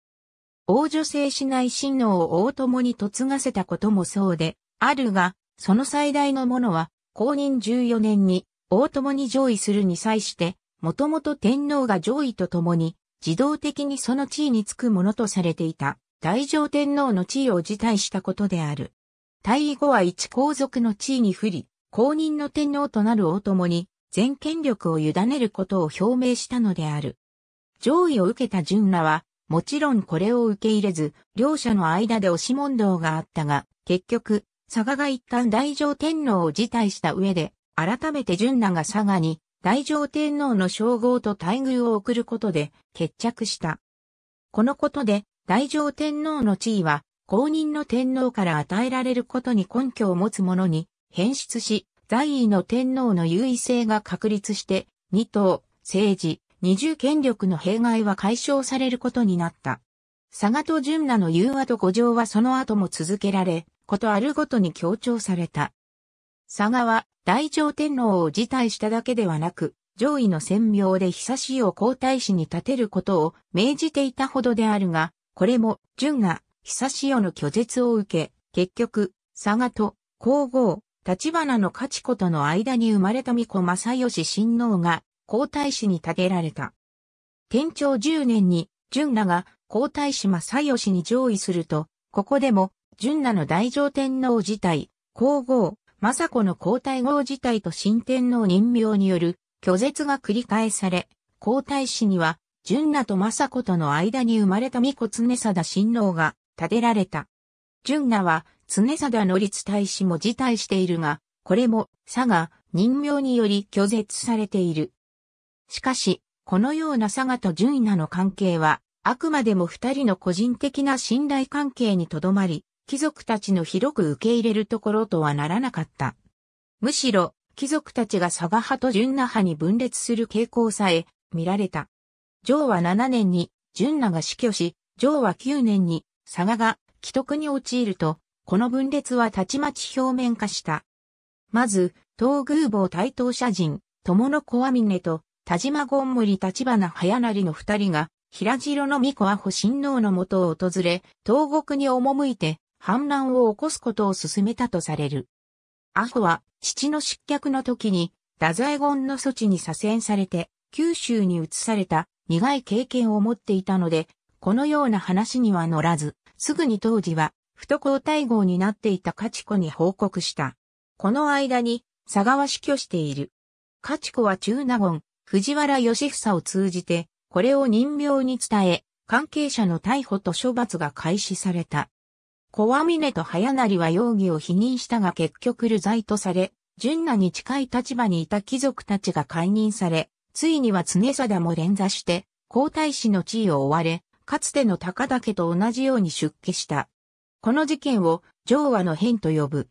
王女性しない親王を大友に嫁がせたこともそうで、あるが、その最大のものは、公認14年に、大友に上位するに際して、もともと天皇が上位とともに、自動的にその地位につくものとされていた、大乗天皇の地位を辞退したことである。退位後は一皇族の地位に不利、公認の天皇となる大友に、全権力を委ねることを表明したのである。上位を受けた純らは、もちろんこれを受け入れず、両者の間で押し問答があったが、結局、佐賀が一旦大乗天皇を辞退した上で、改めて純奈が佐賀に大乗天皇の称号と待遇を送ることで決着した。このことで大乗天皇の地位は公認の天皇から与えられることに根拠を持つものに変質し、在位の天皇の優位性が確立して、二党、政治、二重権力の弊害は解消されることになった。佐賀と淳奈の融和と五条はその後も続けられ、ことあるごとに強調された。佐賀は大乗天皇を辞退しただけではなく、上位の専名で久しを皇太子に立てることを命じていたほどであるが、これも、純が久しの拒絶を受け、結局、佐賀と皇后、立花の勝子との間に生まれた巫女正義親王が皇太子に立てられた。天長10年に、純らが皇太子正義に上位すると、ここでも純奈の大乗天皇自体、皇后、政子の皇太后自体と新天皇任命による拒絶が繰り返され、皇太子には、純奈と政子との間に生まれた御女常貞親王が建てられた。純奈は常貞の立大使も辞退しているが、これも佐賀任命により拒絶されている。しかし、このような佐賀と純奈の関係は、あくまでも二人の個人的な信頼関係にとどまり、貴族たちの広く受け入れるところとはならなかった。むしろ、貴族たちが佐賀派と純那派に分裂する傾向さえ見られた。上は7年に純那が死去し、上は9年に佐賀が既得に陥ると、この分裂はたちまち表面化した。まず、東宮坊対等社人、友の小網峰と田島ゴンムリ立花早成の二人が、平城の御子は保神能のもとを訪れ、東国に赴いて、反乱を起こすことを進めたとされる。アホは父の失脚の時に、太宰権の措置に左遷されて、九州に移された苦い経験を持っていたので、このような話には乗らず、すぐに当時は、不都交代号になっていたカチコに報告した。この間に、佐川死去している。カチコは中納言、藤原義房を通じて、これを任命に伝え、関係者の逮捕と処罰が開始された。小峰と早成は容疑を否認したが結局流罪とされ、純奈に近い立場にいた貴族たちが解任され、ついには常貞も連座して、皇太子の地位を追われ、かつての高田家と同じように出家した。この事件を、上和の変と呼ぶ。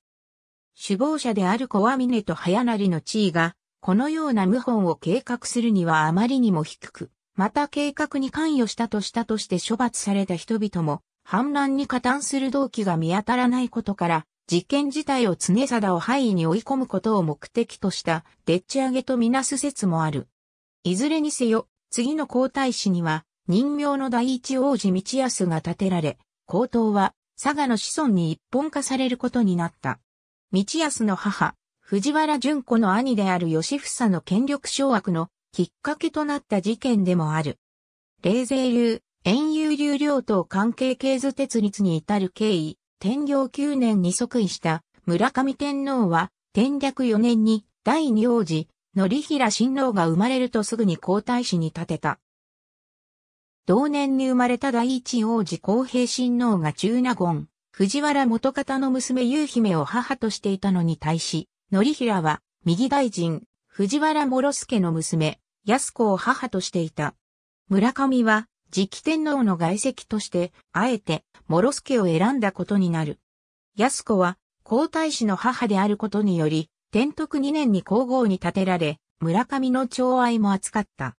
首謀者である小峰と早成の地位が、このような謀反を計画するにはあまりにも低く、また計画に関与したとしたとして処罰された人々も反乱に加担する動機が見当たらないことから、事件自体を常貞を範囲に追い込むことを目的としたでっち上げとみなす説もある。いずれにせよ、次の皇太子には、人形の第一王子道康が建てられ、皇統は佐賀の子孫に一本化されることになった。道康の母、藤原淳子の兄である吉房の権力掌握のきっかけとなった事件でもある。冷泉流、遠遊流量等関係系図鉄立に至る経緯、天領9年に即位した村上天皇は、天略4年に第二王子、のりひら親王が生まれるとすぐに皇太子に立てた。同年に生まれた第一王子公平親王が中納言、藤原元方の娘夕姫を母としていたのに対し、のりひらは、右大臣、藤原諸助の娘、安子を母としていた。村上は、次期天皇の外籍として、あえて、諸助を選んだことになる。安子は、皇太子の母であることにより、天徳2年に皇后に建てられ、村上の寵愛も扱った。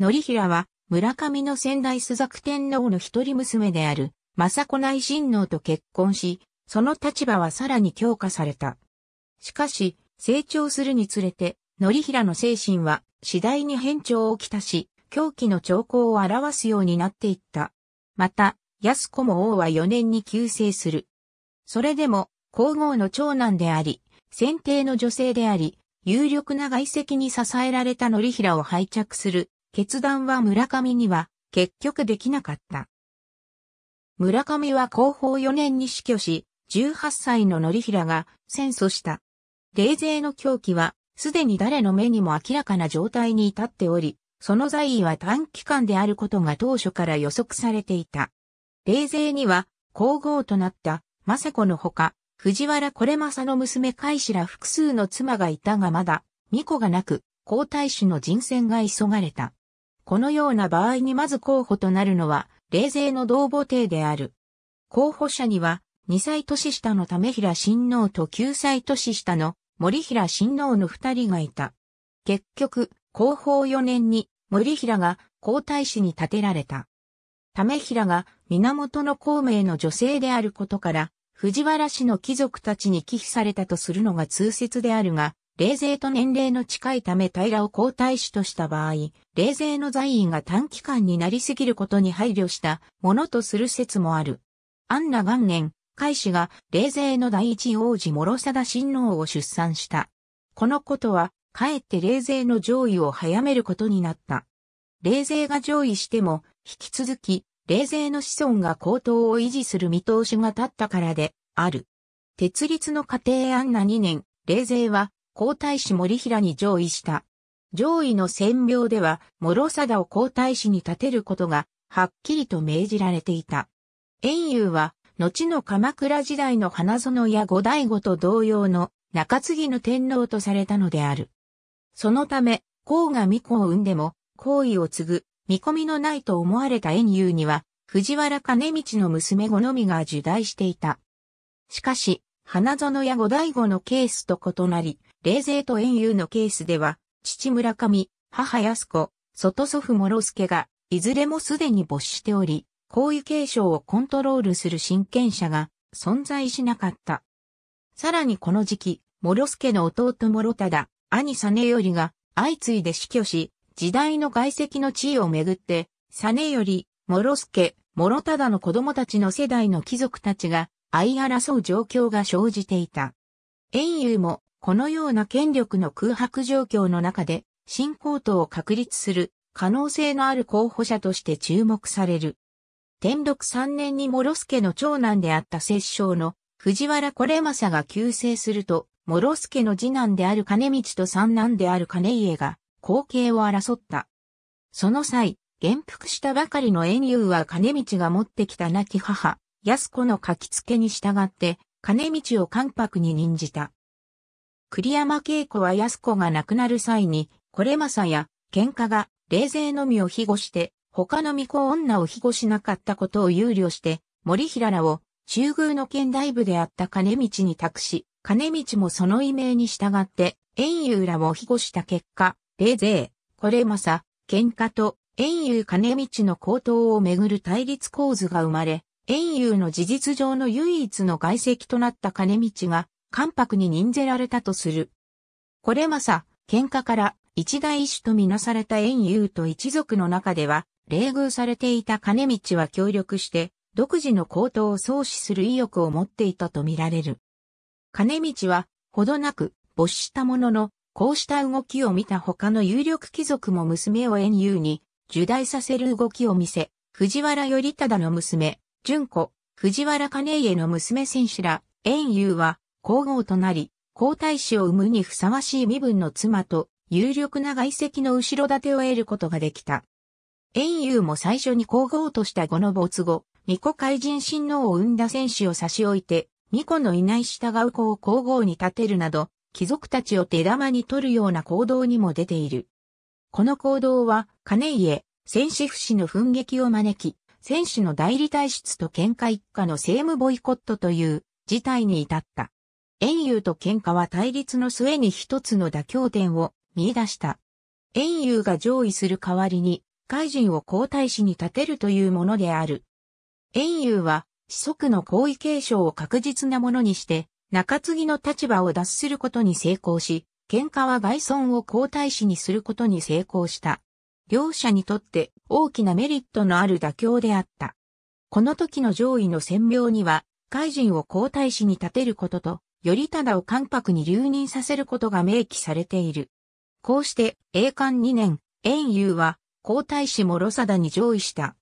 則平は、村上の先代朱雀天皇の一人娘である、政子内親王と結婚し、その立場はさらに強化された。しかし、成長するにつれて、則平の精神は次第に変調をきたし、狂気の兆候を表すようになっていった。また、安子も王は4年に急逝する。それでも、皇后の長男であり、先定の女性であり、有力な外籍に支えられた範平を拝着する決断は村上には結局できなかった。村上は後方4年に死去し、18歳の範平が戦争した。冷勢の狂気はすでに誰の目にも明らかな状態に至っており、その在位は短期間であることが当初から予測されていた。冷勢には、皇后となった、政子のほか、藤原これ政の娘甲斐ら複数の妻がいたがまだ、巫女がなく、皇太子の人選が急がれた。このような場合にまず候補となるのは、冷勢の同母弟である。候補者には、2歳年下の為平親王と9歳年下の森平親王の2人がいた。結局、後方4年に森平が皇太子に建てられた。為平が源の孔明の女性であることから、藤原氏の貴族たちに寄付されたとするのが通説であるが、霊勢と年齢の近いため平を皇太子とした場合、霊勢の在位が短期間になりすぎることに配慮したものとする説もある。安羅元年、海氏が霊勢の第一王子諸貞親王を出産した。このことはかえって冷勢の上位を早めることになった。冷勢が上位しても、引き続き、冷勢の子孫が高騰を維持する見通しが立ったからで、ある。鉄立の家庭案内2年、冷勢は、皇太子森平に上位した。上位の戦病では、諸貞を皇太子に立てることが、はっきりと命じられていた。遠遊は、後の鎌倉時代の花園や後醍醐と同様の中継ぎの天皇とされたのである。そのため、甲が巫女を産んでも、好意を継ぐ、見込みのないと思われた園遊には、藤原兼道の娘子のみが受胎していた。しかし、花園や五醍醐のケースと異なり、冷勢と円優のケースでは、父村上、母安子、外祖父諸助が、いずれもすでに没しており、皇位継承をコントロールする親権者が存在しなかった。さらにこの時期、諸助の弟諸忠、兄実りが相次いで死去し、時代の外籍の地位をめぐって、実ケ、諸助、諸忠の子供たちの世代の貴族たちが相争う状況が生じていた。遠遊もこのような権力の空白状況の中で新皇統を確立する可能性のある候補者として注目される。天禄3年に諸助の長男であった摂政の藤原これまさが急成すると、諸助の次男である金道と三男である金家が、後継を争った。その際、元服したばかりの遠遊は金道が持ってきた亡き母、安子の書き付けに従って、金道を関白に任じた。栗山恵子は安子が亡くなる際に、これまさや、喧嘩が、冷静のみを庇護して、他の巫女女を庇護しなかったことを憂慮して、森平らを、中宮の県大部であった金道に託し、金道もその異名に従って、遠遊らを庇護した結果、冷税、これまさ、喧嘩と、遠遊金道の高騰をめぐる対立構図が生まれ、遠遊の事実上の唯一の外籍となった金道が、関白に任ぜられたとする。これまさ、喧嘩から一大種とみなされた遠遊と一族の中では、冷遇されていた金道は協力して、独自の高騰を創始する意欲を持っていたとみられる。金道は、ほどなく、没したものの、こうした動きを見た他の有力貴族も娘を遠遊に、受大させる動きを見せ、藤原頼忠の娘、純子、藤原兼家の娘選手ら、遠遊は、皇后となり、皇太子を産むにふさわしい身分の妻と、有力な外籍の後ろ盾を得ることができた。遠遊も最初に皇后とした後の没後、巫女海人親王を生んだ戦士を差し置いて、二個のいない従う子を皇后に立てるなど、貴族たちを手玉に取るような行動にも出ている。この行動は、金家、戦士不死の奮撃を招き、戦士の代理体質と喧嘩一家の政務ボイコットという事態に至った。遠友と喧嘩は対立の末に一つの妥協点を見出した。遠友が上位する代わりに、海人を皇太子に立てるというものである。遠友は子息の皇位継承を確実なものにして、中継ぎの立場を脱することに成功し、喧嘩は外孫を皇太子にすることに成功した。両者にとって大きなメリットのある妥協であった。この時の上位の占領には、海人を皇太子に立てることと、頼忠を関白に留任させることが明記されている。こうして、永冠2年、遠雄は、皇太子もロサダに上位した。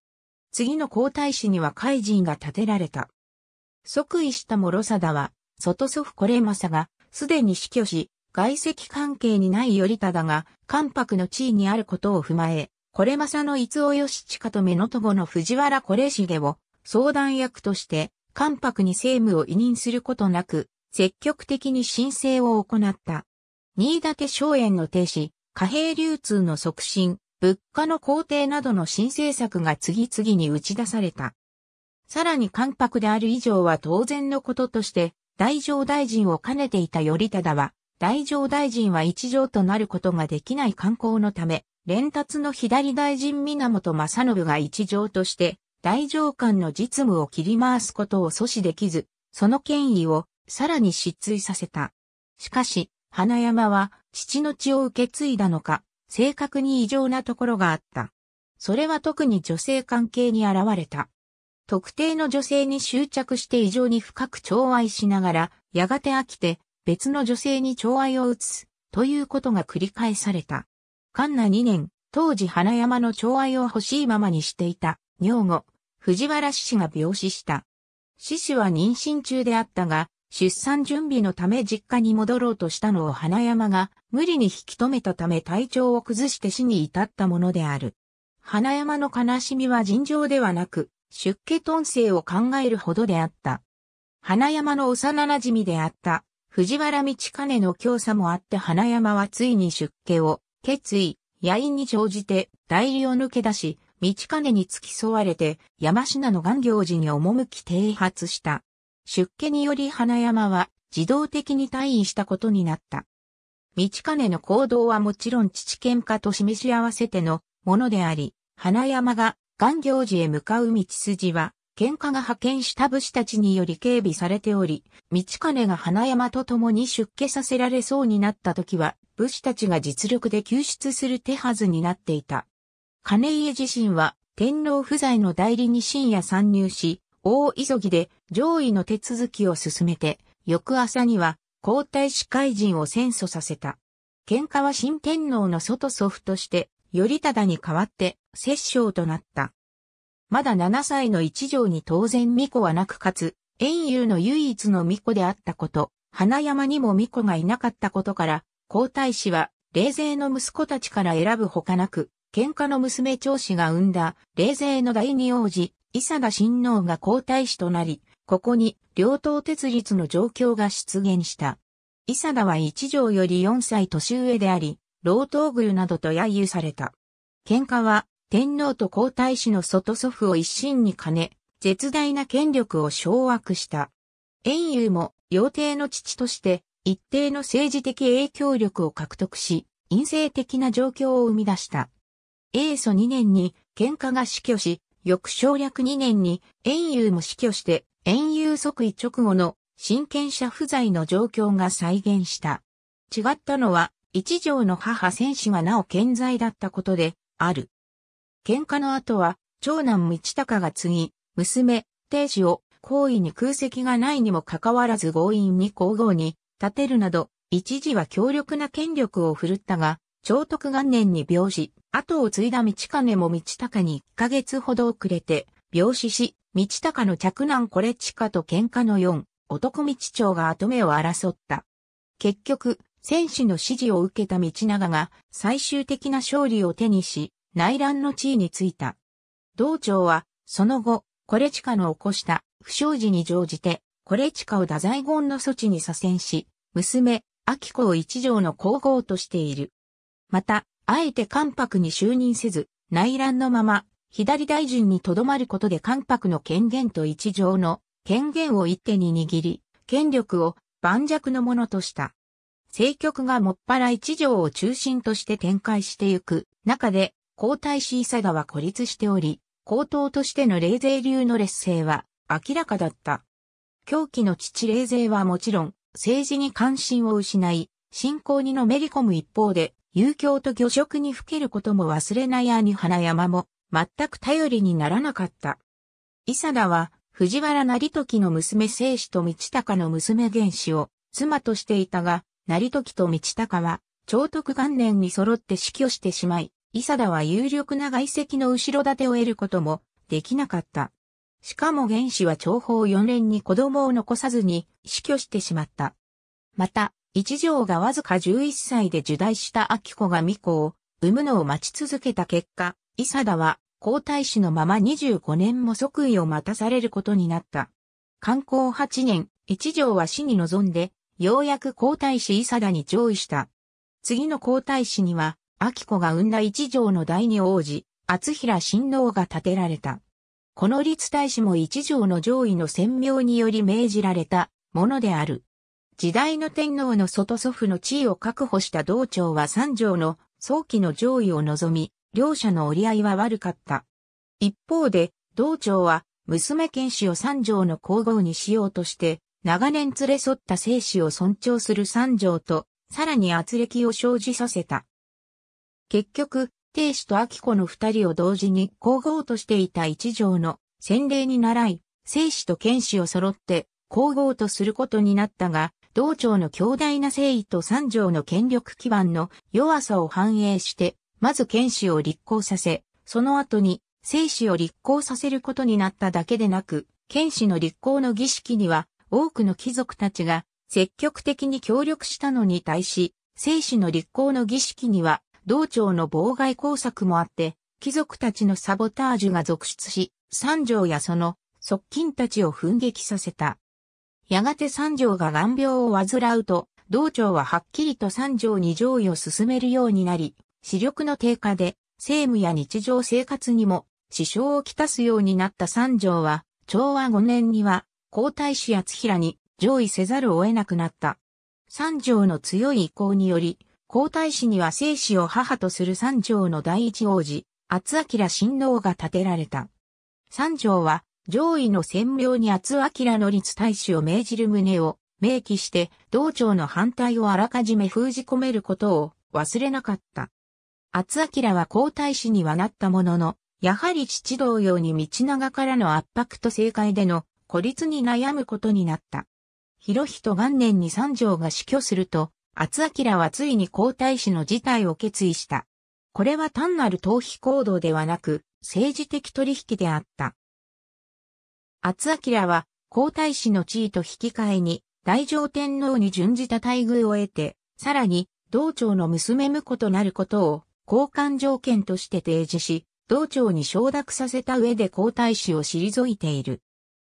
次の皇太子には海人が建てられた。即位した諸貞は、外祖父これまさが、すでに死去し、外籍関係にない頼忠が、関白の地位にあることを踏まえ、これまさの伊豆尾義親と目のとの藤原これしげを、相談役として、関白に政務を委任することなく、積極的に申請を行った。新館荘園の停止、貨幣流通の促進、物価の肯定などの新政策が次々に打ち出された。さらに関白である以上は当然のこととして、大乗大臣を兼ねていた頼忠は、大乗大臣は一条となることができない観光のため、連達の左大臣源正信が一条として、大乗官の実務を切り回すことを阻止できず、その権威をさらに失墜させた。しかし、花山は父の血を受け継いだのか、正確に異常なところがあった。それは特に女性関係に現れた。特定の女性に執着して異常に深く寵愛しながら、やがて飽きて別の女性に寵愛を移すということが繰り返された。カンナ2年、当時花山の寵愛を欲しいままにしていた女房、藤原氏が病死した。死氏は妊娠中であったが、出産準備のため実家に戻ろうとしたのを花山が無理に引き止めたため体調を崩して死に至ったものである。花山の悲しみは尋常ではなく、出家遁生を考えるほどであった。花山の幼馴染であった藤原道兼の強さもあって花山はついに出家を決意、野因に乗じて代理を抜け出し、道兼に付き添われて山科の願行寺に赴き停発した。出家により花山は自動的に退位したことになった。道金の行動はもちろん父喧嘩と示し合わせてのものであり、花山が元行寺へ向かう道筋は、喧嘩が派遣した武士たちにより警備されており、道金が花山と共に出家させられそうになった時は、武士たちが実力で救出する手はずになっていた。金家自身は天皇不在の代理に深夜参入し、大急ぎで上位の手続きを進めて、翌朝には皇太子海人を戦争させた。喧嘩は新天皇の外祖父として、頼忠に代わって摂政となった。まだ7歳の一条に当然巫女はなくかつ、遠遊の唯一の巫女であったこと、花山にも巫女がいなかったことから、皇太子は、霊勢の息子たちから選ぶほかなく、喧嘩の娘長子が生んだ、霊勢の第二王子、伊佐田親王が皇太子となり、ここに両党鉄立の状況が出現した。伊佐田は一条より4歳年上であり、老頭宮などと揶揄された。喧嘩は天皇と皇太子の外祖父を一身に兼ね、絶大な権力を掌握した。遠遊も妖帝の父として一定の政治的影響力を獲得し、陰性的な状況を生み出した。英祖2年に喧嘩が死去し、翌省略2年に、遠遊も死去して、遠遊即位直後の、親権者不在の状況が再現した。違ったのは、一条の母戦士がなお健在だったことで、ある。喧嘩の後は、長男道隆が継ぎ、娘、定子を、行為に空席がないにもかかわらず強引に皇后に、立てるなど、一時は強力な権力を振るったが、長徳元年に病死。後を継いだ道金も道高に1ヶ月ほど遅れて、病死し、道高の着男これ地下と喧嘩の4、男道長が後目を争った。結局、戦士の指示を受けた道長が最終的な勝利を手にし、内乱の地位についた。道長は、その後、コレチカの起こした不祥事に乗じて、コレチカを太宰言の措置に左遷し、娘、秋子を一条の皇后としている。また、あえて関白に就任せず、内乱のまま、左大臣に留まることで関白の権限と一条の権限を一手に握り、権力を盤石のものとした。政局がもっぱら一条を中心として展開してゆく中で、皇太子伊佐川は孤立しており、皇統としての冷勢流の劣勢は明らかだった。狂気の父冷勢はもちろん、政治に関心を失い、信仰にのめり込む一方で、遊興と魚食にふけることも忘れない兄花山も、全く頼りにならなかった。伊佐田は、藤原成時の娘聖子と道高の娘原子を妻としていたが、成時と道高は、長徳元年に揃って死去してしまい、伊佐田は有力な外籍の後ろ盾を得ることもできなかった。しかも原子は長方4連に子供を残さずに死去してしまった。また、一条がわずか11歳で受胎した秋子が巫女を産むのを待ち続けた結果、伊佐田は皇太子のまま25年も即位を待たされることになった。観光8年、一条は死に臨んで、ようやく皇太子伊佐田に上位した。次の皇太子には、秋子が生んだ一条の第二王子、厚平親王が建てられた。この立大子も一条の上位の専名により命じられたものである。時代の天皇の外祖父の地位を確保した道長は三条の早期の上位を望み、両者の折り合いは悪かった。一方で、道長は、娘剣士を三条の皇后にしようとして、長年連れ添った生死を尊重する三条と、さらに圧力を生じさせた。結局、帝主と秋子の二人を同時に皇后としていた一条の洗礼に倣い、生死と剣士を揃って皇后とすることになったが、道庁の強大な誠意と三条の権力基盤の弱さを反映して、まず剣士を立候させ、その後に聖士を立候させることになっただけでなく、剣士の立候の儀式には多くの貴族たちが積極的に協力したのに対し、生死の立候の儀式には道庁の妨害工作もあって、貴族たちのサボタージュが続出し、三条やその側近たちを奮撃させた。やがて三条が眼病を患うと、道長ははっきりと三条に上位を進めるようになり、視力の低下で、政務や日常生活にも支障をきたすようになった三条は、昭和5年には、皇太子津平に上位せざるを得なくなった。三条の強い意向により、皇太子には生死を母とする三条の第一王子、厚明親王が建てられた。三条は、上位の占領に厚明の律大使を命じる旨を明記して、道庁の反対をあらかじめ封じ込めることを忘れなかった。厚明は皇太子にはなったものの、やはり父同様に道長からの圧迫と政界での孤立に悩むことになった。広人元年に三条が死去すると、厚明はついに皇太子の事態を決意した。これは単なる逃避行動ではなく、政治的取引であった。厚明は皇太子の地位と引き換えに大乗天皇に準じた待遇を得て、さらに道長の娘婿となることを交換条件として提示し、道長に承諾させた上で皇太子を退いている。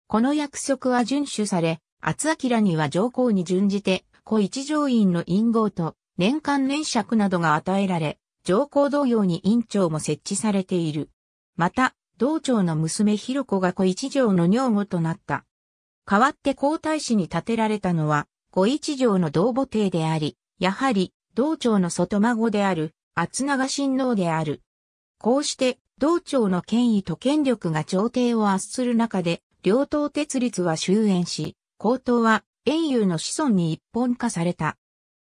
この約束は遵守され、厚明には上皇に準じて、古一条院の陰号と年間年爵などが与えられ、上皇同様に院長も設置されている。また、道長の娘広子が小一条の女房となった。代わって皇太子に建てられたのは、小一条の同母帝であり、やはり、道長の外孫である、厚長親王である。こうして、道長の権威と権力が朝廷を圧する中で、両党鉄律は終焉し、皇統は、遠遊の子孫に一本化された。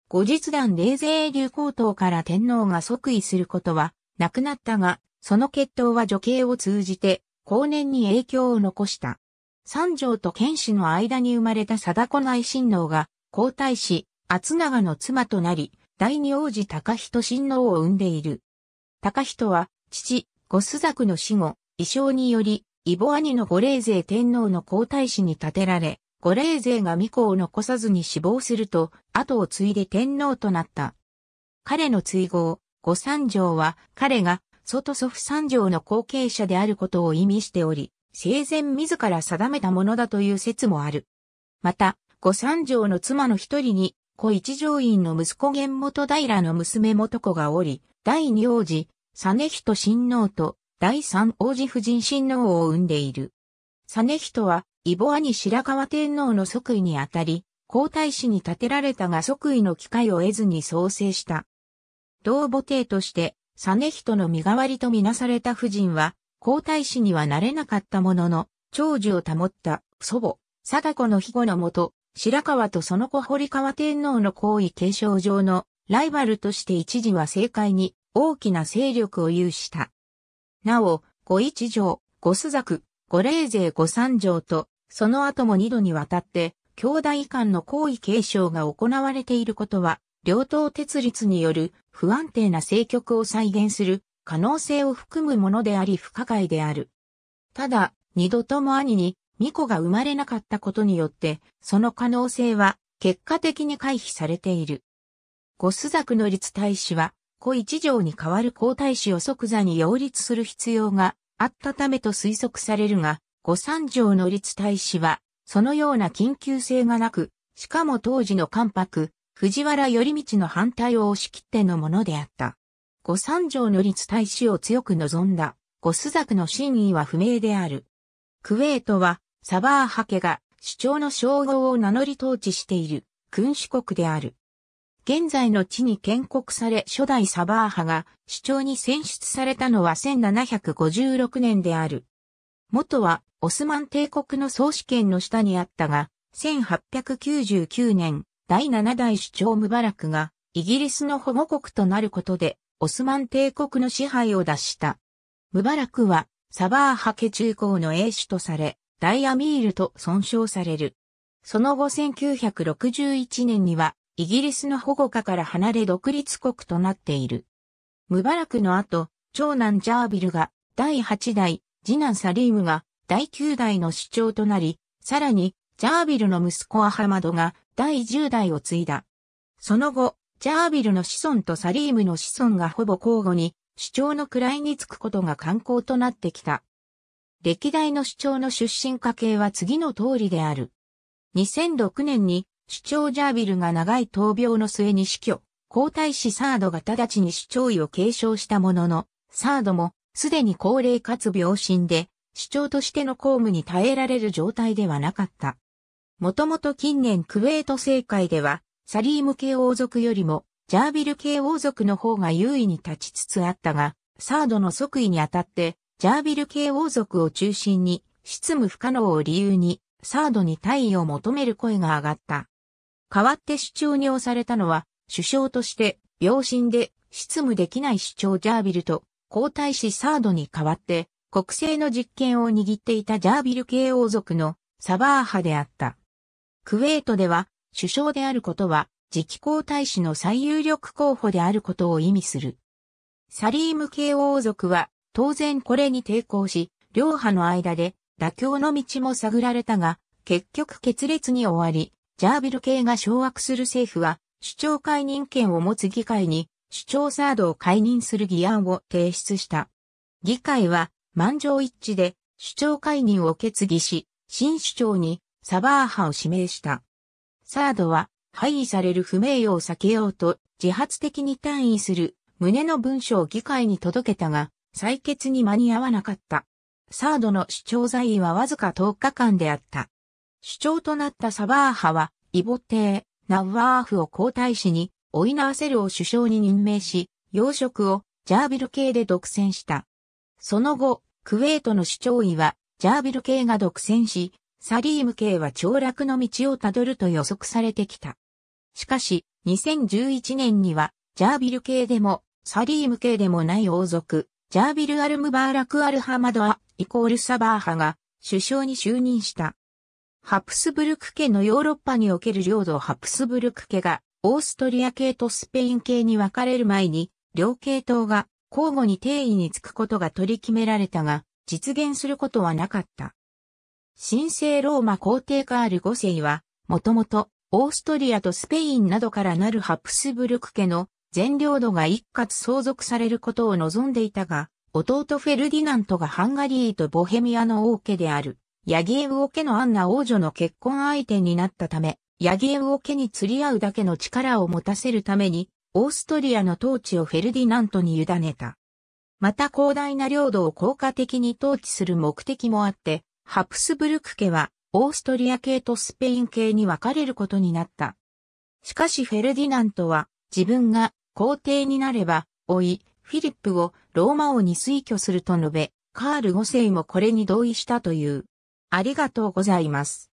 後日談冷勢流皇統から天皇が即位することは、なくなったが、その決闘は女系を通じて、後年に影響を残した。三条と剣士の間に生まれた貞子内親王が、皇太子、厚長の妻となり、第二王子高人親王を生んでいる。高人は、父、五須作の死後、遺症により、異母兄の五霊勢天皇の皇太子に立てられ、五霊勢が巫女を残さずに死亡すると、後を継いで天皇となった。彼の追号、五三条は、彼が祖祖父三条の後継者であることを意味しており、生前自ら定めたものだという説もある。また、五三条の妻の一人に、小一条院の息子源元平の娘元子がおり、第二王子、ヒト親王と、第三王子夫人親王を生んでいる。ヒトは、イボ兄白川天皇の即位にあたり、皇太子に建てられたが即位の機会を得ずに創生した。同母帝として、実人の身代わりとみなされた夫人は、皇太子にはなれなかったものの、長寿を保った祖母、貞子の庇護のもと、白川とその子堀川天皇の皇位継承上のライバルとして一時は政界に大きな勢力を有した。なお、五一条、五須作、五霊税五三条と、その後も二度にわたって、兄弟間の皇位継承が行われていることは、両党鉄律による不安定な政局を再現する可能性を含むものであり不可解である。ただ、二度とも兄に、巫女が生まれなかったことによって、その可能性は、結果的に回避されている。ゴス作の立大使は、古一条に代わる皇太子を即座に擁立する必要があったためと推測されるが、五三条の立大使は、そのような緊急性がなく、しかも当時の関白、藤原頼道の反対を押し切ってのものであった。五三条の立大使を強く望んだ、五須作の真意は不明である。クウェートは、サバーハケが、主張の称号を名乗り統治している、君主国である。現在の地に建国され初代サバーハが主張に選出されたのは1756年である。元はオスマン帝国の総主権の下にあったが、1899年、第7代首長ムバラクが、イギリスの保護国となることで、オスマン帝国の支配を脱した。ムバラクは、サバーハケ中高の英主とされ、大アミールと尊称される。その後1961年には、イギリスの保護下から離れ独立国となっている。ムバラクの後、長男ジャービルが第8代、次男サリームが第9代の首長となり、さらに、ジャービルの息子アハマドが第10代を継いだ。その後、ジャービルの子孫とサリームの子孫がほぼ交互に、主張の位につくことが慣行となってきた。歴代の主張の出身家系は次の通りである。2006年に、主張ジャービルが長い闘病の末に死去、皇太子サードが直ちに主張位を継承したものの、サードも、すでに高齢かつ病身で、主張としての公務に耐えられる状態ではなかった。もともと近年クウェート政界では、サリーム系王族よりも、ジャービル系王族の方が優位に立ちつつあったが、サードの即位にあたって、ジャービル系王族を中心に、執務不可能を理由に、サードに退位を求める声が上がった。代わって主張に押されたのは、首相として、病身で、執務できない主張ジャービルと、皇太子サードに代わって、国政の実権を握っていたジャービル系王族のサバー派であった。クウェートでは、首相であることは、次期皇太子の最有力候補であることを意味する。サリーム系王族は、当然これに抵抗し、両派の間で妥協の道も探られたが、結局決裂に終わり、ジャービル系が掌握する政府は、首長解任権を持つ議会に、首長サードを解任する議案を提出した。議会は、満場一致で、首長解任を決議し、新首長にサバーハを指名した。サードは、廃位される不名誉を避けようと、自発的に単位する、旨の文書を議会に届けたが、採決に間に合わなかった。サードの主張在位はわずか10日間であった。主張となったサバーハは、イボテー、ナウワーフを皇太子に、オイナーセルを首相に任命し、要職をジャービル系で独占した。その後、クウェートの主張位は、ジャービル系が独占し、サリーム系は凋落の道をたどると予測されてきた。しかし、2011年には、ジャービル系でも、サリーム系でもない王族、ジャービル・アルムバーラク・アルハマドア、イコール・サバーハが、首相に就任した。ハプスブルク家のヨーロッパにおける領土ハプスブルク家が、オーストリア系とスペイン系に分かれる前に、両系統が交互に定位につくことが取り決められたが、実現することはなかった。神聖ローマ皇帝カール5世は、もともと、オーストリアとスペインなどからなるハプスブルク家の全領土が一括相続されることを望んでいたが、弟フェルディナントがハンガリーとボヘミアの王家である、ヤギエウオ家のアンナ王女の結婚相手になったため、ヤギエウオ家に釣り合うだけの力を持たせるために、オーストリアの統治をフェルディナントに委ねた。また広大な領土を効果的に統治する目的もあって、ハプスブルク家はオーストリア系とスペイン系に分かれることになった。しかしフェルディナントは自分が皇帝になれば、おい、フィリップをローマ王に推挙すると述べ、カール5世もこれに同意したという。ありがとうございます。